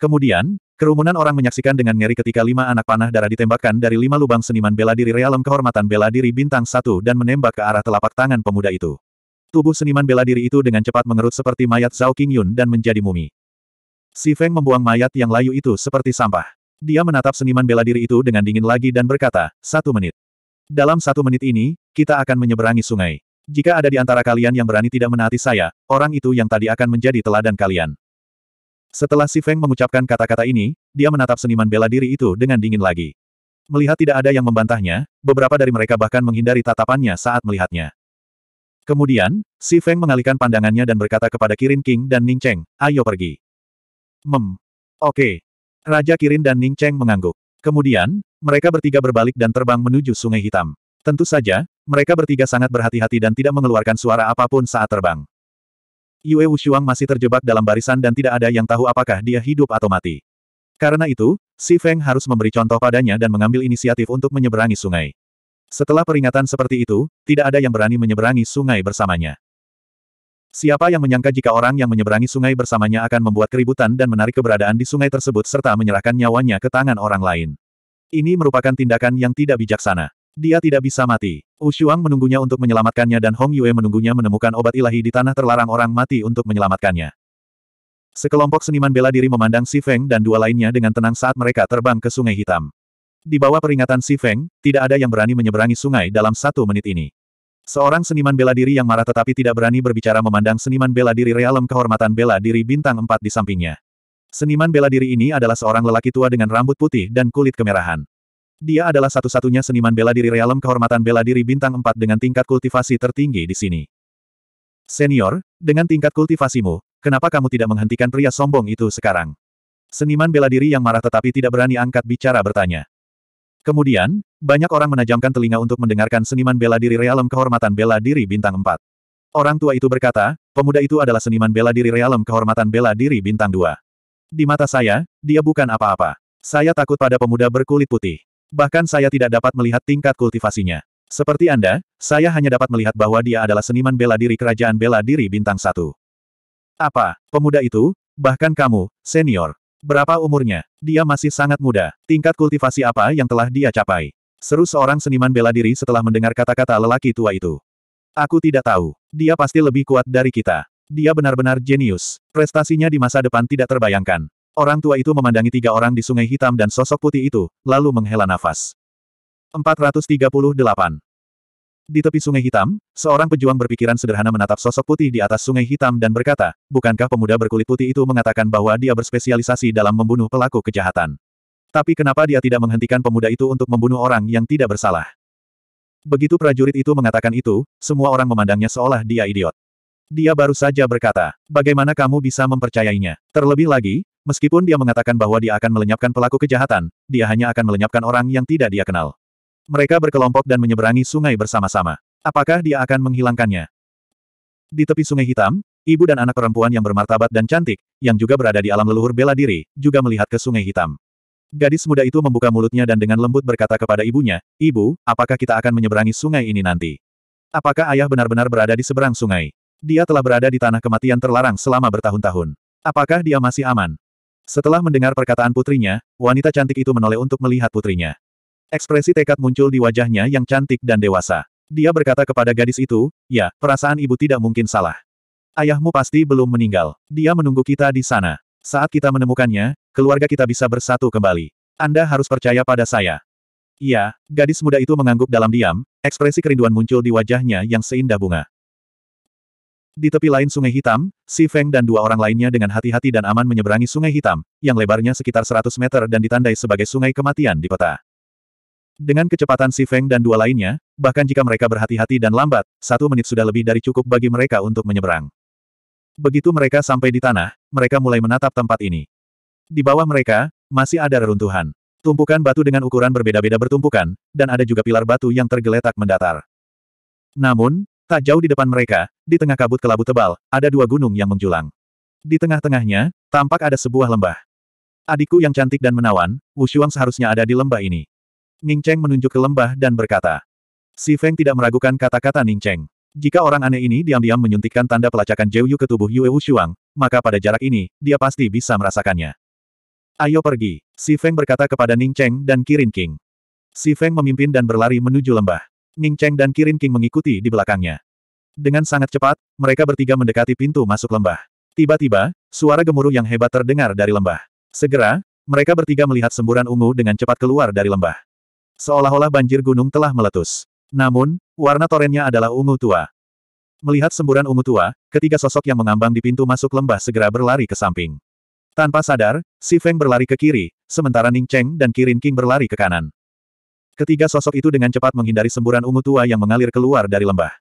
Kemudian, kerumunan orang menyaksikan dengan ngeri ketika lima anak panah darah ditembakkan dari lima lubang seniman bela diri realem kehormatan bela diri bintang satu dan menembak ke arah telapak tangan pemuda itu. Tubuh seniman bela diri itu dengan cepat mengerut seperti mayat Zhao Qingyun dan menjadi mumi. Si Feng membuang mayat yang layu itu seperti sampah. Dia menatap seniman bela diri itu dengan dingin lagi dan berkata, satu menit. Dalam satu menit ini, kita akan menyeberangi sungai. Jika ada di antara kalian yang berani tidak menaati saya, orang itu yang tadi akan menjadi teladan kalian. Setelah Si Feng mengucapkan kata-kata ini, dia menatap seniman bela diri itu dengan dingin lagi. Melihat tidak ada yang membantahnya, beberapa dari mereka bahkan menghindari tatapannya saat melihatnya. Kemudian, Si Feng mengalihkan pandangannya dan berkata kepada Kirin King dan Ning Cheng, ayo pergi. Mem. Oke. Raja Kirin dan Ning Cheng mengangguk. Kemudian, mereka bertiga berbalik dan terbang menuju Sungai Hitam. Tentu saja, mereka bertiga sangat berhati-hati dan tidak mengeluarkan suara apapun saat terbang. Yue Wushuang masih terjebak dalam barisan dan tidak ada yang tahu apakah dia hidup atau mati. Karena itu, Si Feng harus memberi contoh padanya dan mengambil inisiatif untuk menyeberangi sungai. Setelah peringatan seperti itu, tidak ada yang berani menyeberangi sungai bersamanya. Siapa yang menyangka jika orang yang menyeberangi sungai bersamanya akan membuat keributan dan menarik keberadaan di sungai tersebut serta menyerahkan nyawanya ke tangan orang lain. Ini merupakan tindakan yang tidak bijaksana. Dia tidak bisa mati. Ushuang menunggunya untuk menyelamatkannya dan Hong Yue menunggunya menemukan obat ilahi di tanah terlarang orang mati untuk menyelamatkannya. Sekelompok seniman bela diri memandang Si Feng dan dua lainnya dengan tenang saat mereka terbang ke Sungai Hitam. Di bawah peringatan Si Feng, tidak ada yang berani menyeberangi sungai dalam satu menit ini. Seorang seniman bela diri yang marah tetapi tidak berani berbicara memandang seniman bela diri realem kehormatan bela diri bintang 4 di sampingnya. Seniman bela diri ini adalah seorang lelaki tua dengan rambut putih dan kulit kemerahan. Dia adalah satu-satunya seniman bela diri realem kehormatan bela diri bintang 4 dengan tingkat kultivasi tertinggi di sini. Senior, dengan tingkat kultivasimu, kenapa kamu tidak menghentikan pria sombong itu sekarang? Seniman bela diri yang marah tetapi tidak berani angkat bicara bertanya. Kemudian, banyak orang menajamkan telinga untuk mendengarkan seniman bela diri realem kehormatan bela diri bintang 4. Orang tua itu berkata, pemuda itu adalah seniman bela diri realem kehormatan bela diri bintang 2. Di mata saya, dia bukan apa-apa. Saya takut pada pemuda berkulit putih. Bahkan saya tidak dapat melihat tingkat kultivasinya. Seperti Anda, saya hanya dapat melihat bahwa dia adalah seniman bela diri kerajaan bela diri bintang 1. Apa, pemuda itu, bahkan kamu, senior, Berapa umurnya? Dia masih sangat muda. Tingkat kultivasi apa yang telah dia capai? Seru seorang seniman bela diri setelah mendengar kata-kata lelaki tua itu. Aku tidak tahu. Dia pasti lebih kuat dari kita. Dia benar-benar jenius. Prestasinya di masa depan tidak terbayangkan. Orang tua itu memandangi tiga orang di sungai hitam dan sosok putih itu, lalu menghela nafas. 438. Di tepi sungai hitam, seorang pejuang berpikiran sederhana menatap sosok putih di atas sungai hitam dan berkata, bukankah pemuda berkulit putih itu mengatakan bahwa dia berspesialisasi dalam membunuh pelaku kejahatan? Tapi kenapa dia tidak menghentikan pemuda itu untuk membunuh orang yang tidak bersalah? Begitu prajurit itu mengatakan itu, semua orang memandangnya seolah dia idiot. Dia baru saja berkata, bagaimana kamu bisa mempercayainya? Terlebih lagi, meskipun dia mengatakan bahwa dia akan melenyapkan pelaku kejahatan, dia hanya akan melenyapkan orang yang tidak dia kenal. Mereka berkelompok dan menyeberangi sungai bersama-sama. Apakah dia akan menghilangkannya? Di tepi sungai hitam, ibu dan anak perempuan yang bermartabat dan cantik, yang juga berada di alam leluhur bela diri, juga melihat ke sungai hitam. Gadis muda itu membuka mulutnya dan dengan lembut berkata kepada ibunya, Ibu, apakah kita akan menyeberangi sungai ini nanti? Apakah ayah benar-benar berada di seberang sungai? Dia telah berada di tanah kematian terlarang selama bertahun-tahun. Apakah dia masih aman? Setelah mendengar perkataan putrinya, wanita cantik itu menoleh untuk melihat putrinya. Ekspresi tekad muncul di wajahnya yang cantik dan dewasa. Dia berkata kepada gadis itu, ya, perasaan ibu tidak mungkin salah. Ayahmu pasti belum meninggal. Dia menunggu kita di sana. Saat kita menemukannya, keluarga kita bisa bersatu kembali. Anda harus percaya pada saya. Iya, gadis muda itu mengangguk dalam diam, ekspresi kerinduan muncul di wajahnya yang seindah bunga. Di tepi lain Sungai Hitam, Si Feng dan dua orang lainnya dengan hati-hati dan aman menyeberangi Sungai Hitam, yang lebarnya sekitar 100 meter dan ditandai sebagai Sungai Kematian di peta. Dengan kecepatan Si Feng dan dua lainnya, bahkan jika mereka berhati-hati dan lambat, satu menit sudah lebih dari cukup bagi mereka untuk menyeberang. Begitu mereka sampai di tanah, mereka mulai menatap tempat ini. Di bawah mereka, masih ada reruntuhan. Tumpukan batu dengan ukuran berbeda-beda bertumpukan, dan ada juga pilar batu yang tergeletak mendatar. Namun, tak jauh di depan mereka, di tengah kabut kelabu tebal, ada dua gunung yang menjulang. Di tengah-tengahnya, tampak ada sebuah lembah. Adikku yang cantik dan menawan, Wushuang seharusnya ada di lembah ini. Ning Cheng menunjuk ke lembah dan berkata. Si Feng tidak meragukan kata-kata Ning Cheng. Jika orang aneh ini diam-diam menyuntikkan tanda pelacakan Jiu Yu ke tubuh Yue Wuxuang, maka pada jarak ini, dia pasti bisa merasakannya. Ayo pergi, Si Feng berkata kepada Ning Cheng dan Kirin King. Si Feng memimpin dan berlari menuju lembah. Ning Cheng dan Kirin King mengikuti di belakangnya. Dengan sangat cepat, mereka bertiga mendekati pintu masuk lembah. Tiba-tiba, suara gemuruh yang hebat terdengar dari lembah. Segera, mereka bertiga melihat semburan ungu dengan cepat keluar dari lembah seolah-olah banjir gunung telah meletus. Namun, warna torennya adalah ungu tua. Melihat semburan ungu tua, ketiga sosok yang mengambang di pintu masuk lembah segera berlari ke samping. Tanpa sadar, Si Feng berlari ke kiri, sementara Ning Cheng dan Kirin King berlari ke kanan. Ketiga sosok itu dengan cepat menghindari semburan ungu tua yang mengalir keluar dari lembah.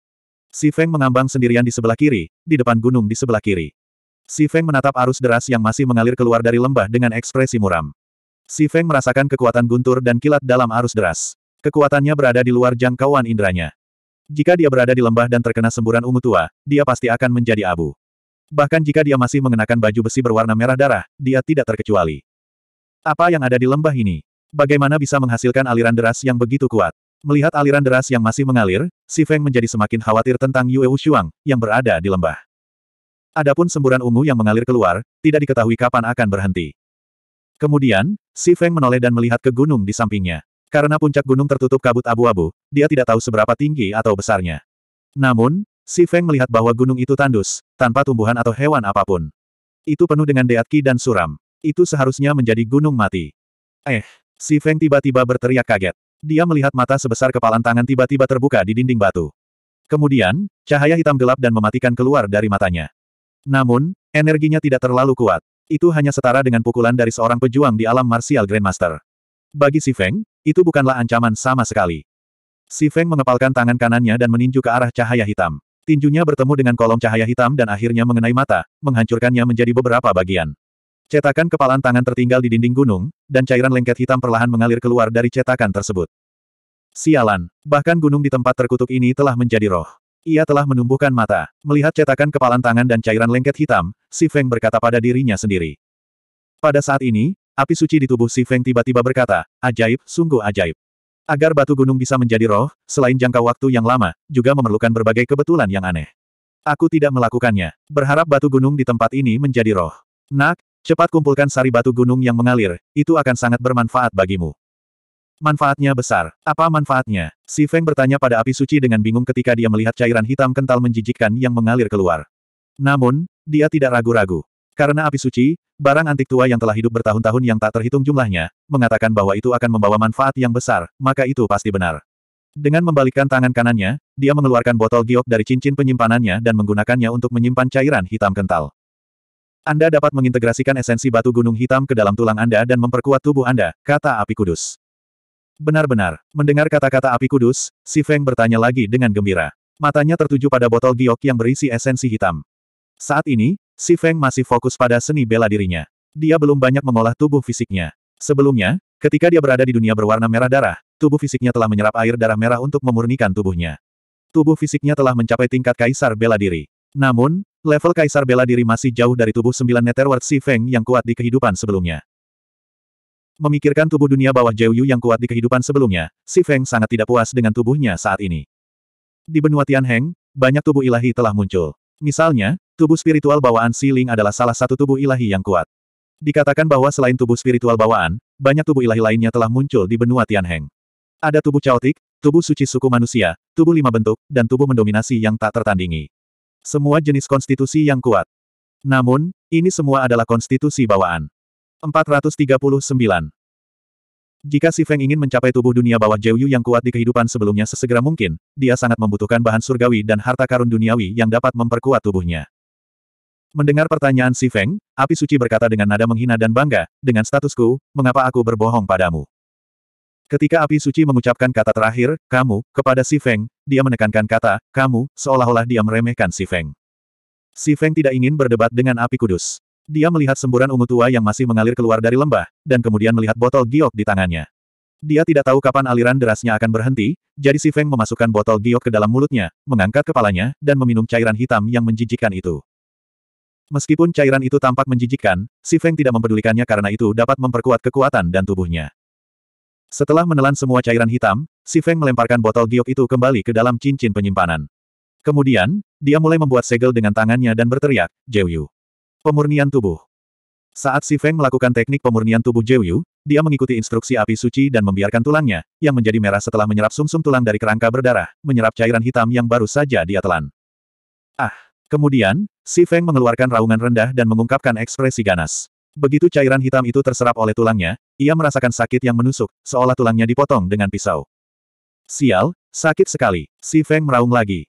Si Feng mengambang sendirian di sebelah kiri, di depan gunung di sebelah kiri. Si Feng menatap arus deras yang masih mengalir keluar dari lembah dengan ekspresi muram. Si Feng merasakan kekuatan guntur dan kilat dalam arus deras. Kekuatannya berada di luar jangkauan indranya. Jika dia berada di lembah dan terkena semburan ungu tua, dia pasti akan menjadi abu. Bahkan jika dia masih mengenakan baju besi berwarna merah darah, dia tidak terkecuali. Apa yang ada di lembah ini? Bagaimana bisa menghasilkan aliran deras yang begitu kuat? Melihat aliran deras yang masih mengalir, Si Feng menjadi semakin khawatir tentang Yue Wushuang, yang berada di lembah. Adapun semburan ungu yang mengalir keluar, tidak diketahui kapan akan berhenti. Kemudian, Si Feng menoleh dan melihat ke gunung di sampingnya. Karena puncak gunung tertutup kabut abu-abu, dia tidak tahu seberapa tinggi atau besarnya. Namun, Si Feng melihat bahwa gunung itu tandus, tanpa tumbuhan atau hewan apapun. Itu penuh dengan deatki dan suram. Itu seharusnya menjadi gunung mati. Eh, Si Feng tiba-tiba berteriak kaget. Dia melihat mata sebesar kepalan tangan tiba-tiba terbuka di dinding batu. Kemudian, cahaya hitam gelap dan mematikan keluar dari matanya. Namun, energinya tidak terlalu kuat itu hanya setara dengan pukulan dari seorang pejuang di alam martial Grandmaster. Bagi Si Feng, itu bukanlah ancaman sama sekali. Si Feng mengepalkan tangan kanannya dan meninju ke arah cahaya hitam. Tinjunya bertemu dengan kolom cahaya hitam dan akhirnya mengenai mata, menghancurkannya menjadi beberapa bagian. Cetakan kepalan tangan tertinggal di dinding gunung, dan cairan lengket hitam perlahan mengalir keluar dari cetakan tersebut. Sialan, bahkan gunung di tempat terkutuk ini telah menjadi roh. Ia telah menumbuhkan mata. Melihat cetakan kepalan tangan dan cairan lengket hitam, Si Feng berkata pada dirinya sendiri. Pada saat ini, api suci di tubuh Si Feng tiba-tiba berkata, ajaib, sungguh ajaib. Agar batu gunung bisa menjadi roh, selain jangka waktu yang lama, juga memerlukan berbagai kebetulan yang aneh. Aku tidak melakukannya. Berharap batu gunung di tempat ini menjadi roh. Nak, cepat kumpulkan sari batu gunung yang mengalir, itu akan sangat bermanfaat bagimu. Manfaatnya besar. Apa manfaatnya? Si Feng bertanya pada api suci dengan bingung ketika dia melihat cairan hitam kental menjijikkan yang mengalir keluar. Namun, dia tidak ragu-ragu. Karena api suci, barang antik tua yang telah hidup bertahun-tahun yang tak terhitung jumlahnya, mengatakan bahwa itu akan membawa manfaat yang besar, maka itu pasti benar. Dengan membalikkan tangan kanannya, dia mengeluarkan botol giok dari cincin penyimpanannya dan menggunakannya untuk menyimpan cairan hitam kental. Anda dapat mengintegrasikan esensi batu gunung hitam ke dalam tulang Anda dan memperkuat tubuh Anda, kata api kudus. Benar-benar, mendengar kata-kata api kudus, Si Feng bertanya lagi dengan gembira. Matanya tertuju pada botol giok yang berisi esensi hitam. Saat ini, Si Feng masih fokus pada seni bela dirinya. Dia belum banyak mengolah tubuh fisiknya. Sebelumnya, ketika dia berada di dunia berwarna merah darah, tubuh fisiknya telah menyerap air darah merah untuk memurnikan tubuhnya. Tubuh fisiknya telah mencapai tingkat kaisar bela diri. Namun, level kaisar bela diri masih jauh dari tubuh sembilan Netherworld Si Feng yang kuat di kehidupan sebelumnya. Memikirkan tubuh dunia bawah Jiu Yu yang kuat di kehidupan sebelumnya, Si Feng sangat tidak puas dengan tubuhnya saat ini. Di benua Tianheng, banyak tubuh ilahi telah muncul. Misalnya, tubuh spiritual bawaan Si Ling adalah salah satu tubuh ilahi yang kuat. Dikatakan bahwa selain tubuh spiritual bawaan, banyak tubuh ilahi lainnya telah muncul di benua Tianheng. Ada tubuh caotik, tubuh suci suku manusia, tubuh lima bentuk, dan tubuh mendominasi yang tak tertandingi. Semua jenis konstitusi yang kuat. Namun, ini semua adalah konstitusi bawaan. 439. Jika Si Feng ingin mencapai tubuh dunia bawah Zhou Yu yang kuat di kehidupan sebelumnya sesegera mungkin, dia sangat membutuhkan bahan surgawi dan harta karun duniawi yang dapat memperkuat tubuhnya. Mendengar pertanyaan Si Feng, api suci berkata dengan nada menghina dan bangga, dengan statusku, mengapa aku berbohong padamu? Ketika api suci mengucapkan kata terakhir, kamu, kepada Si Feng, dia menekankan kata, kamu, seolah-olah dia meremehkan Si Feng. Si Feng tidak ingin berdebat dengan api kudus. Dia melihat semburan ungu tua yang masih mengalir keluar dari lembah, dan kemudian melihat botol giok di tangannya. Dia tidak tahu kapan aliran derasnya akan berhenti, jadi si Feng memasukkan botol giok ke dalam mulutnya, mengangkat kepalanya, dan meminum cairan hitam yang menjijikkan itu. Meskipun cairan itu tampak menjijikkan, si Feng tidak mempedulikannya karena itu dapat memperkuat kekuatan dan tubuhnya. Setelah menelan semua cairan hitam, si Feng melemparkan botol giok itu kembali ke dalam cincin penyimpanan. Kemudian, dia mulai membuat segel dengan tangannya dan berteriak, Jeyu. Pemurnian tubuh. Saat Si Feng melakukan teknik pemurnian tubuh Yu, dia mengikuti instruksi api suci dan membiarkan tulangnya, yang menjadi merah setelah menyerap sumsum -sum tulang dari kerangka berdarah, menyerap cairan hitam yang baru saja dia telan. Ah! Kemudian, Si Feng mengeluarkan raungan rendah dan mengungkapkan ekspresi ganas. Begitu cairan hitam itu terserap oleh tulangnya, ia merasakan sakit yang menusuk, seolah tulangnya dipotong dengan pisau. Sial, sakit sekali. Si Feng meraung lagi.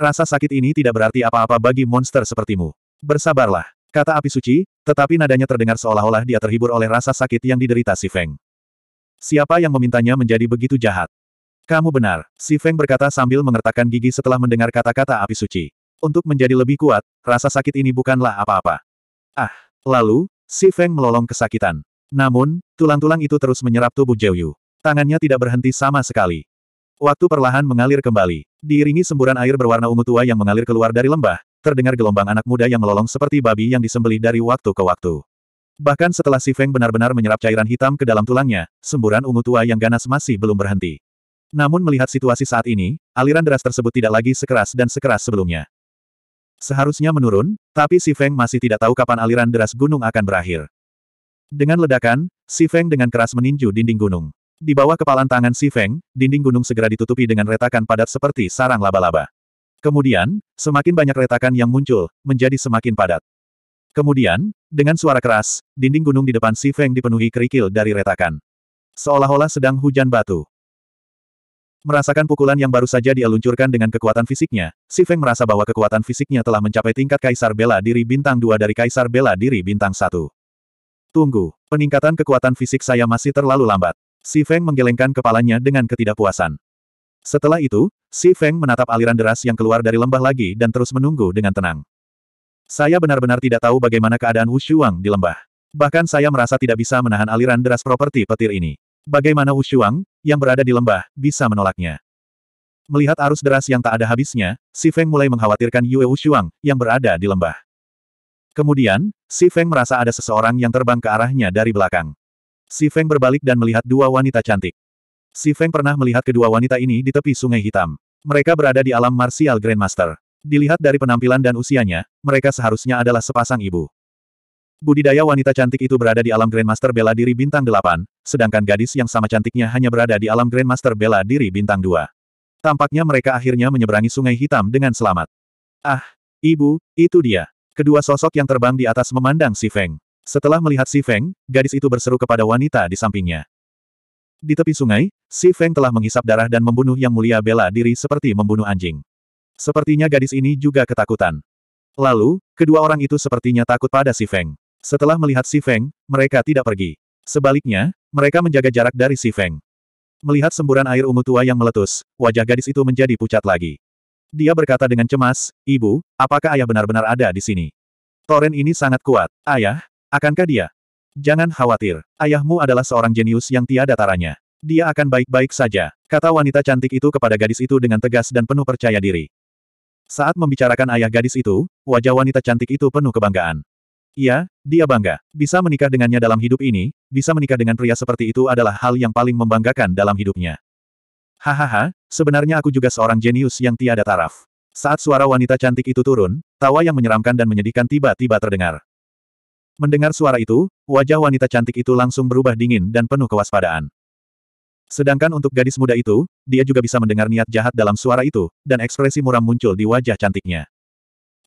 Rasa sakit ini tidak berarti apa-apa bagi monster sepertimu. Bersabarlah. Kata api suci, tetapi nadanya terdengar seolah-olah dia terhibur oleh rasa sakit yang diderita si Feng. Siapa yang memintanya menjadi begitu jahat? Kamu benar, si Feng berkata sambil mengertakkan gigi setelah mendengar kata-kata api suci. Untuk menjadi lebih kuat, rasa sakit ini bukanlah apa-apa. Ah, lalu, si Feng melolong kesakitan. Namun, tulang-tulang itu terus menyerap tubuh Yu. Tangannya tidak berhenti sama sekali. Waktu perlahan mengalir kembali. Diiringi semburan air berwarna ungu tua yang mengalir keluar dari lembah, terdengar gelombang anak muda yang melolong seperti babi yang disembelih dari waktu ke waktu. Bahkan setelah Si Feng benar-benar menyerap cairan hitam ke dalam tulangnya, semburan ungu tua yang ganas masih belum berhenti. Namun melihat situasi saat ini, aliran deras tersebut tidak lagi sekeras dan sekeras sebelumnya. Seharusnya menurun, tapi Si Feng masih tidak tahu kapan aliran deras gunung akan berakhir. Dengan ledakan, Si Feng dengan keras meninju dinding gunung. Di bawah kepalan tangan Si Feng, dinding gunung segera ditutupi dengan retakan padat seperti sarang laba-laba. Kemudian, semakin banyak retakan yang muncul, menjadi semakin padat. Kemudian, dengan suara keras, dinding gunung di depan Si Feng dipenuhi kerikil dari retakan. Seolah-olah sedang hujan batu. Merasakan pukulan yang baru saja dia luncurkan dengan kekuatan fisiknya, Si Feng merasa bahwa kekuatan fisiknya telah mencapai tingkat Kaisar Bela Diri Bintang 2 dari Kaisar Bela Diri Bintang 1. Tunggu, peningkatan kekuatan fisik saya masih terlalu lambat. Si Feng menggelengkan kepalanya dengan ketidakpuasan. Setelah itu, Si Feng menatap aliran deras yang keluar dari lembah lagi dan terus menunggu dengan tenang. Saya benar-benar tidak tahu bagaimana keadaan Wu Shuang di lembah. Bahkan saya merasa tidak bisa menahan aliran deras properti petir ini. Bagaimana Wu Shuang, yang berada di lembah, bisa menolaknya? Melihat arus deras yang tak ada habisnya, Si Feng mulai mengkhawatirkan Yue Wu Shuang, yang berada di lembah. Kemudian, Si Feng merasa ada seseorang yang terbang ke arahnya dari belakang. Si Feng berbalik dan melihat dua wanita cantik. Si Feng pernah melihat kedua wanita ini di tepi sungai hitam. Mereka berada di alam Martial Grandmaster. Dilihat dari penampilan dan usianya, mereka seharusnya adalah sepasang ibu. Budidaya wanita cantik itu berada di alam Grandmaster bela diri bintang 8, sedangkan gadis yang sama cantiknya hanya berada di alam Grandmaster bela diri bintang 2. Tampaknya mereka akhirnya menyeberangi sungai hitam dengan selamat. Ah, ibu, itu dia. Kedua sosok yang terbang di atas memandang Si Feng. Setelah melihat Si Feng, gadis itu berseru kepada wanita di sampingnya. Di tepi sungai, Si Feng telah menghisap darah dan membunuh yang mulia bela diri seperti membunuh anjing. Sepertinya gadis ini juga ketakutan. Lalu, kedua orang itu sepertinya takut pada Si Feng. Setelah melihat Si Feng, mereka tidak pergi. Sebaliknya, mereka menjaga jarak dari Si Feng. Melihat semburan air ungu tua yang meletus, wajah gadis itu menjadi pucat lagi. Dia berkata dengan cemas, Ibu, apakah ayah benar-benar ada di sini? Toren ini sangat kuat. Ayah, akankah dia? Jangan khawatir, ayahmu adalah seorang jenius yang tiada taranya. Dia akan baik-baik saja, kata wanita cantik itu kepada gadis itu dengan tegas dan penuh percaya diri. Saat membicarakan ayah gadis itu, wajah wanita cantik itu penuh kebanggaan. Iya, dia bangga. Bisa menikah dengannya dalam hidup ini, bisa menikah dengan pria seperti itu adalah hal yang paling membanggakan dalam hidupnya. Hahaha, sebenarnya aku juga seorang jenius yang tiada taraf. Saat suara wanita cantik itu turun, tawa yang menyeramkan dan menyedihkan tiba-tiba terdengar. Mendengar suara itu, wajah wanita cantik itu langsung berubah dingin dan penuh kewaspadaan. Sedangkan untuk gadis muda itu, dia juga bisa mendengar niat jahat dalam suara itu, dan ekspresi muram muncul di wajah cantiknya.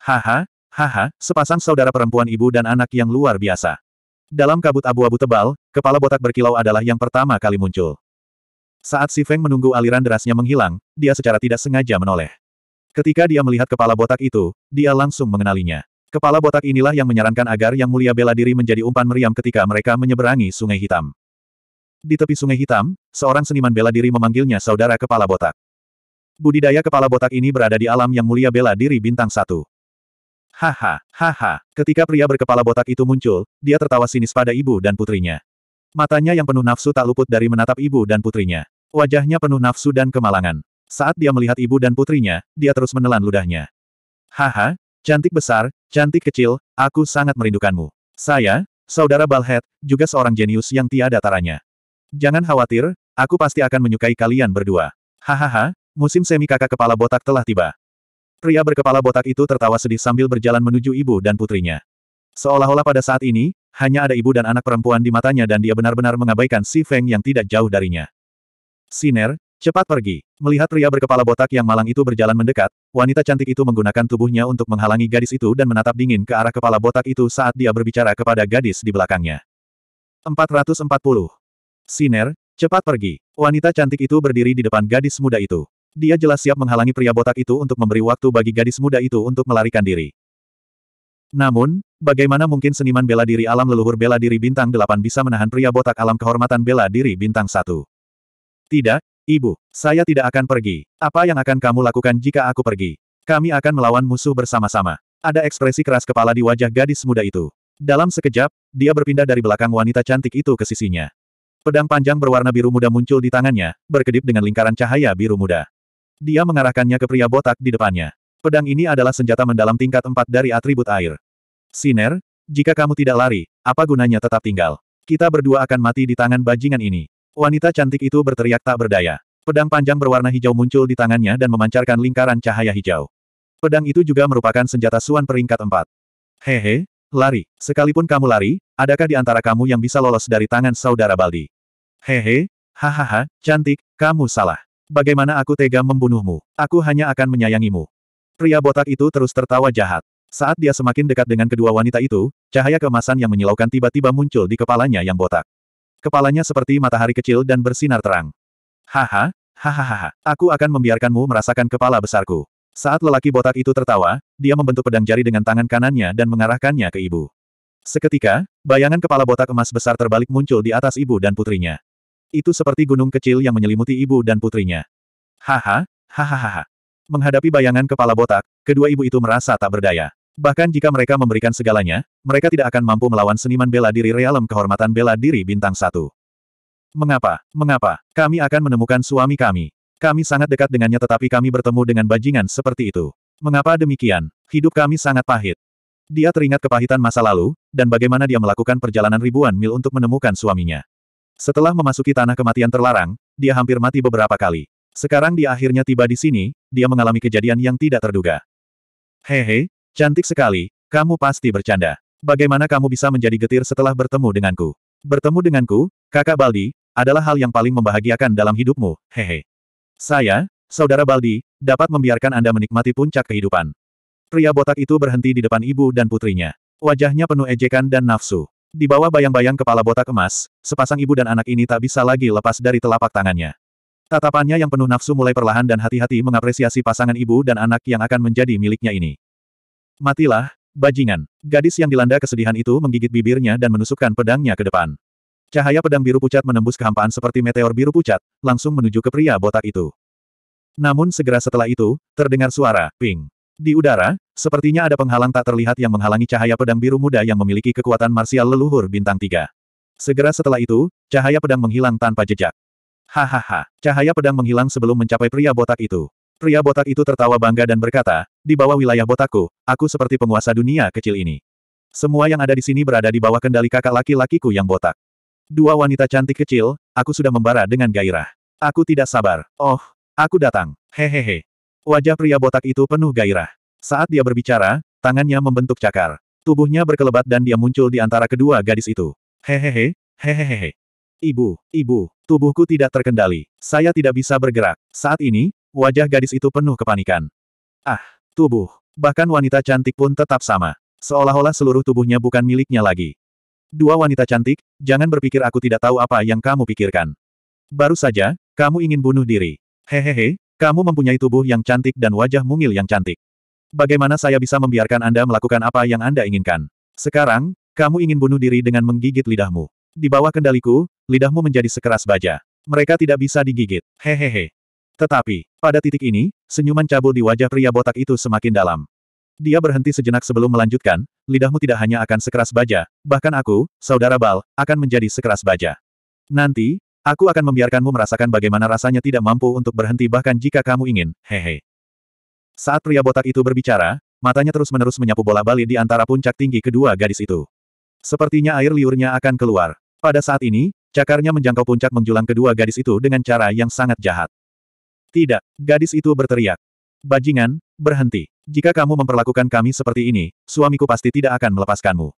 Haha, haha, sepasang saudara perempuan ibu dan anak yang luar biasa. Dalam kabut abu-abu tebal, kepala botak berkilau adalah yang pertama kali muncul. Saat Si Feng menunggu aliran derasnya menghilang, dia secara tidak sengaja menoleh. Ketika dia melihat kepala botak itu, dia langsung mengenalinya. Kepala botak inilah yang menyarankan agar Yang Mulia bela diri menjadi umpan meriam ketika mereka menyeberangi Sungai Hitam. Di tepi Sungai Hitam, seorang seniman bela diri memanggilnya saudara kepala botak. Budidaya kepala botak ini berada di alam yang mulia bela diri bintang satu. Haha, haha. Ketika pria berkepala botak itu muncul, dia tertawa sinis pada ibu dan putrinya. Matanya yang penuh nafsu tak luput dari menatap ibu dan putrinya. Wajahnya penuh nafsu dan kemalangan. Saat dia melihat ibu dan putrinya, dia terus menelan ludahnya. Haha, Cantik besar, cantik kecil, aku sangat merindukanmu. Saya, saudara Balhet, juga seorang jenius yang tiada taranya. Jangan khawatir, aku pasti akan menyukai kalian berdua. Hahaha, musim semi kakak kepala botak telah tiba. Pria berkepala botak itu tertawa sedih sambil berjalan menuju ibu dan putrinya. Seolah-olah pada saat ini, hanya ada ibu dan anak perempuan di matanya dan dia benar-benar mengabaikan Si Feng yang tidak jauh darinya. Siner, Cepat pergi. Melihat pria berkepala botak yang malang itu berjalan mendekat, wanita cantik itu menggunakan tubuhnya untuk menghalangi gadis itu dan menatap dingin ke arah kepala botak itu saat dia berbicara kepada gadis di belakangnya. 440. Siner, cepat pergi. Wanita cantik itu berdiri di depan gadis muda itu. Dia jelas siap menghalangi pria botak itu untuk memberi waktu bagi gadis muda itu untuk melarikan diri. Namun, bagaimana mungkin seniman bela diri alam leluhur bela diri bintang 8 bisa menahan pria botak alam kehormatan bela diri bintang 1? Tidak, Ibu, saya tidak akan pergi. Apa yang akan kamu lakukan jika aku pergi? Kami akan melawan musuh bersama-sama. Ada ekspresi keras kepala di wajah gadis muda itu. Dalam sekejap, dia berpindah dari belakang wanita cantik itu ke sisinya. Pedang panjang berwarna biru muda muncul di tangannya, berkedip dengan lingkaran cahaya biru muda. Dia mengarahkannya ke pria botak di depannya. Pedang ini adalah senjata mendalam tingkat 4 dari atribut air. Siner, jika kamu tidak lari, apa gunanya tetap tinggal? Kita berdua akan mati di tangan bajingan ini. Wanita cantik itu berteriak tak berdaya. Pedang panjang berwarna hijau muncul di tangannya dan memancarkan lingkaran cahaya hijau. Pedang itu juga merupakan senjata Suan peringkat empat. Hehe, lari. Sekalipun kamu lari, adakah di antara kamu yang bisa lolos dari tangan saudara Baldi? Hehe, hahaha, cantik, kamu salah. Bagaimana aku tega membunuhmu? Aku hanya akan menyayangimu. Pria botak itu terus tertawa jahat. Saat dia semakin dekat dengan kedua wanita itu, cahaya kemasan yang menyilaukan tiba-tiba muncul di kepalanya yang botak. Kepalanya seperti matahari kecil dan bersinar terang. Haha, hahaha, aku akan membiarkanmu merasakan kepala besarku. Saat lelaki botak itu tertawa, dia membentuk pedang jari dengan tangan kanannya dan mengarahkannya ke ibu. Seketika, bayangan kepala botak emas besar terbalik muncul di atas ibu dan putrinya. Itu seperti gunung kecil yang menyelimuti ibu dan putrinya. Haha, hahaha. Menghadapi bayangan kepala botak, kedua ibu itu merasa tak berdaya. Bahkan jika mereka memberikan segalanya, mereka tidak akan mampu melawan seniman bela diri realem kehormatan bela diri bintang satu. Mengapa? Mengapa? Kami akan menemukan suami kami. Kami sangat dekat dengannya tetapi kami bertemu dengan bajingan seperti itu. Mengapa demikian? Hidup kami sangat pahit. Dia teringat kepahitan masa lalu, dan bagaimana dia melakukan perjalanan ribuan mil untuk menemukan suaminya. Setelah memasuki tanah kematian terlarang, dia hampir mati beberapa kali. Sekarang dia akhirnya tiba di sini, dia mengalami kejadian yang tidak terduga. Hehe, Cantik sekali, kamu pasti bercanda. Bagaimana kamu bisa menjadi getir setelah bertemu denganku? Bertemu denganku, kakak Baldi, adalah hal yang paling membahagiakan dalam hidupmu, hehe. Saya, saudara Baldi, dapat membiarkan Anda menikmati puncak kehidupan. Pria botak itu berhenti di depan ibu dan putrinya. Wajahnya penuh ejekan dan nafsu. Di bawah bayang-bayang kepala botak emas, sepasang ibu dan anak ini tak bisa lagi lepas dari telapak tangannya. Tatapannya yang penuh nafsu mulai perlahan dan hati-hati mengapresiasi pasangan ibu dan anak yang akan menjadi miliknya ini. Matilah, bajingan. Gadis yang dilanda kesedihan itu menggigit bibirnya dan menusukkan pedangnya ke depan. Cahaya pedang biru pucat menembus kehampaan seperti meteor biru pucat, langsung menuju ke pria botak itu. Namun segera setelah itu, terdengar suara, ping. Di udara, sepertinya ada penghalang tak terlihat yang menghalangi cahaya pedang biru muda yang memiliki kekuatan marsial leluhur bintang tiga. Segera setelah itu, cahaya pedang menghilang tanpa jejak. Hahaha, cahaya pedang menghilang sebelum mencapai pria botak itu. Pria botak itu tertawa bangga dan berkata, di bawah wilayah botakku, aku seperti penguasa dunia kecil ini. Semua yang ada di sini berada di bawah kendali kakak laki-lakiku yang botak. Dua wanita cantik kecil, aku sudah membara dengan gairah. Aku tidak sabar. Oh, aku datang. Hehehe. Wajah pria botak itu penuh gairah. Saat dia berbicara, tangannya membentuk cakar. Tubuhnya berkelebat dan dia muncul di antara kedua gadis itu. Hehehe, hehehe. Ibu, ibu, tubuhku tidak terkendali. Saya tidak bisa bergerak. Saat ini, Wajah gadis itu penuh kepanikan. Ah, tubuh. Bahkan wanita cantik pun tetap sama. Seolah-olah seluruh tubuhnya bukan miliknya lagi. Dua wanita cantik, jangan berpikir aku tidak tahu apa yang kamu pikirkan. Baru saja, kamu ingin bunuh diri. Hehehe, kamu mempunyai tubuh yang cantik dan wajah mungil yang cantik. Bagaimana saya bisa membiarkan Anda melakukan apa yang Anda inginkan? Sekarang, kamu ingin bunuh diri dengan menggigit lidahmu. Di bawah kendaliku, lidahmu menjadi sekeras baja. Mereka tidak bisa digigit. Hehehe. Tetapi, pada titik ini, senyuman cabul di wajah pria botak itu semakin dalam. Dia berhenti sejenak sebelum melanjutkan, lidahmu tidak hanya akan sekeras baja, bahkan aku, saudara Bal, akan menjadi sekeras baja. Nanti, aku akan membiarkanmu merasakan bagaimana rasanya tidak mampu untuk berhenti bahkan jika kamu ingin, hehe. Saat pria botak itu berbicara, matanya terus-menerus menyapu bola bali di antara puncak tinggi kedua gadis itu. Sepertinya air liurnya akan keluar. Pada saat ini, cakarnya menjangkau puncak menjulang kedua gadis itu dengan cara yang sangat jahat. Tidak, gadis itu berteriak. Bajingan, berhenti. Jika kamu memperlakukan kami seperti ini, suamiku pasti tidak akan melepaskanmu.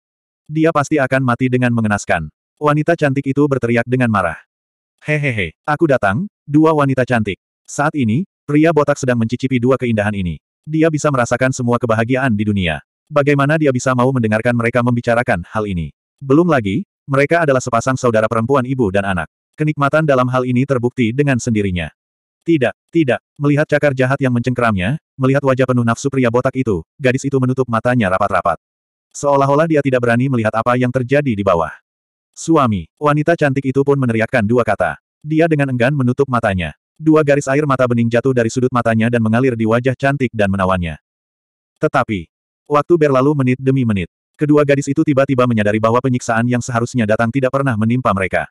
Dia pasti akan mati dengan mengenaskan. Wanita cantik itu berteriak dengan marah. Hehehe, aku datang, dua wanita cantik. Saat ini, pria botak sedang mencicipi dua keindahan ini. Dia bisa merasakan semua kebahagiaan di dunia. Bagaimana dia bisa mau mendengarkan mereka membicarakan hal ini? Belum lagi, mereka adalah sepasang saudara perempuan ibu dan anak. Kenikmatan dalam hal ini terbukti dengan sendirinya. Tidak, tidak. Melihat cakar jahat yang mencengkeramnya, melihat wajah penuh nafsu pria botak itu, gadis itu menutup matanya rapat-rapat. Seolah-olah dia tidak berani melihat apa yang terjadi di bawah. Suami, wanita cantik itu pun meneriakkan dua kata. Dia dengan enggan menutup matanya. Dua garis air mata bening jatuh dari sudut matanya dan mengalir di wajah cantik dan menawannya. Tetapi, waktu berlalu menit demi menit. Kedua gadis itu tiba-tiba menyadari bahwa penyiksaan yang seharusnya datang tidak pernah menimpa mereka.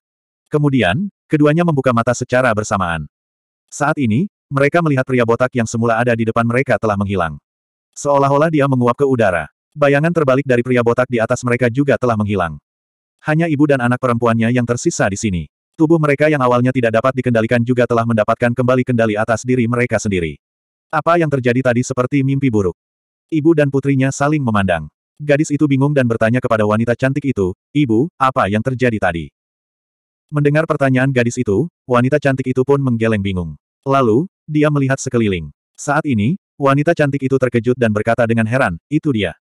Kemudian, keduanya membuka mata secara bersamaan. Saat ini, mereka melihat pria botak yang semula ada di depan mereka telah menghilang. Seolah-olah dia menguap ke udara. Bayangan terbalik dari pria botak di atas mereka juga telah menghilang. Hanya ibu dan anak perempuannya yang tersisa di sini. Tubuh mereka yang awalnya tidak dapat dikendalikan juga telah mendapatkan kembali kendali atas diri mereka sendiri. Apa yang terjadi tadi seperti mimpi buruk. Ibu dan putrinya saling memandang. Gadis itu bingung dan bertanya kepada wanita cantik itu, Ibu, apa yang terjadi tadi? Mendengar pertanyaan gadis itu, wanita cantik itu pun menggeleng bingung. Lalu, dia melihat sekeliling. Saat ini, wanita cantik itu terkejut dan berkata dengan heran, itu dia.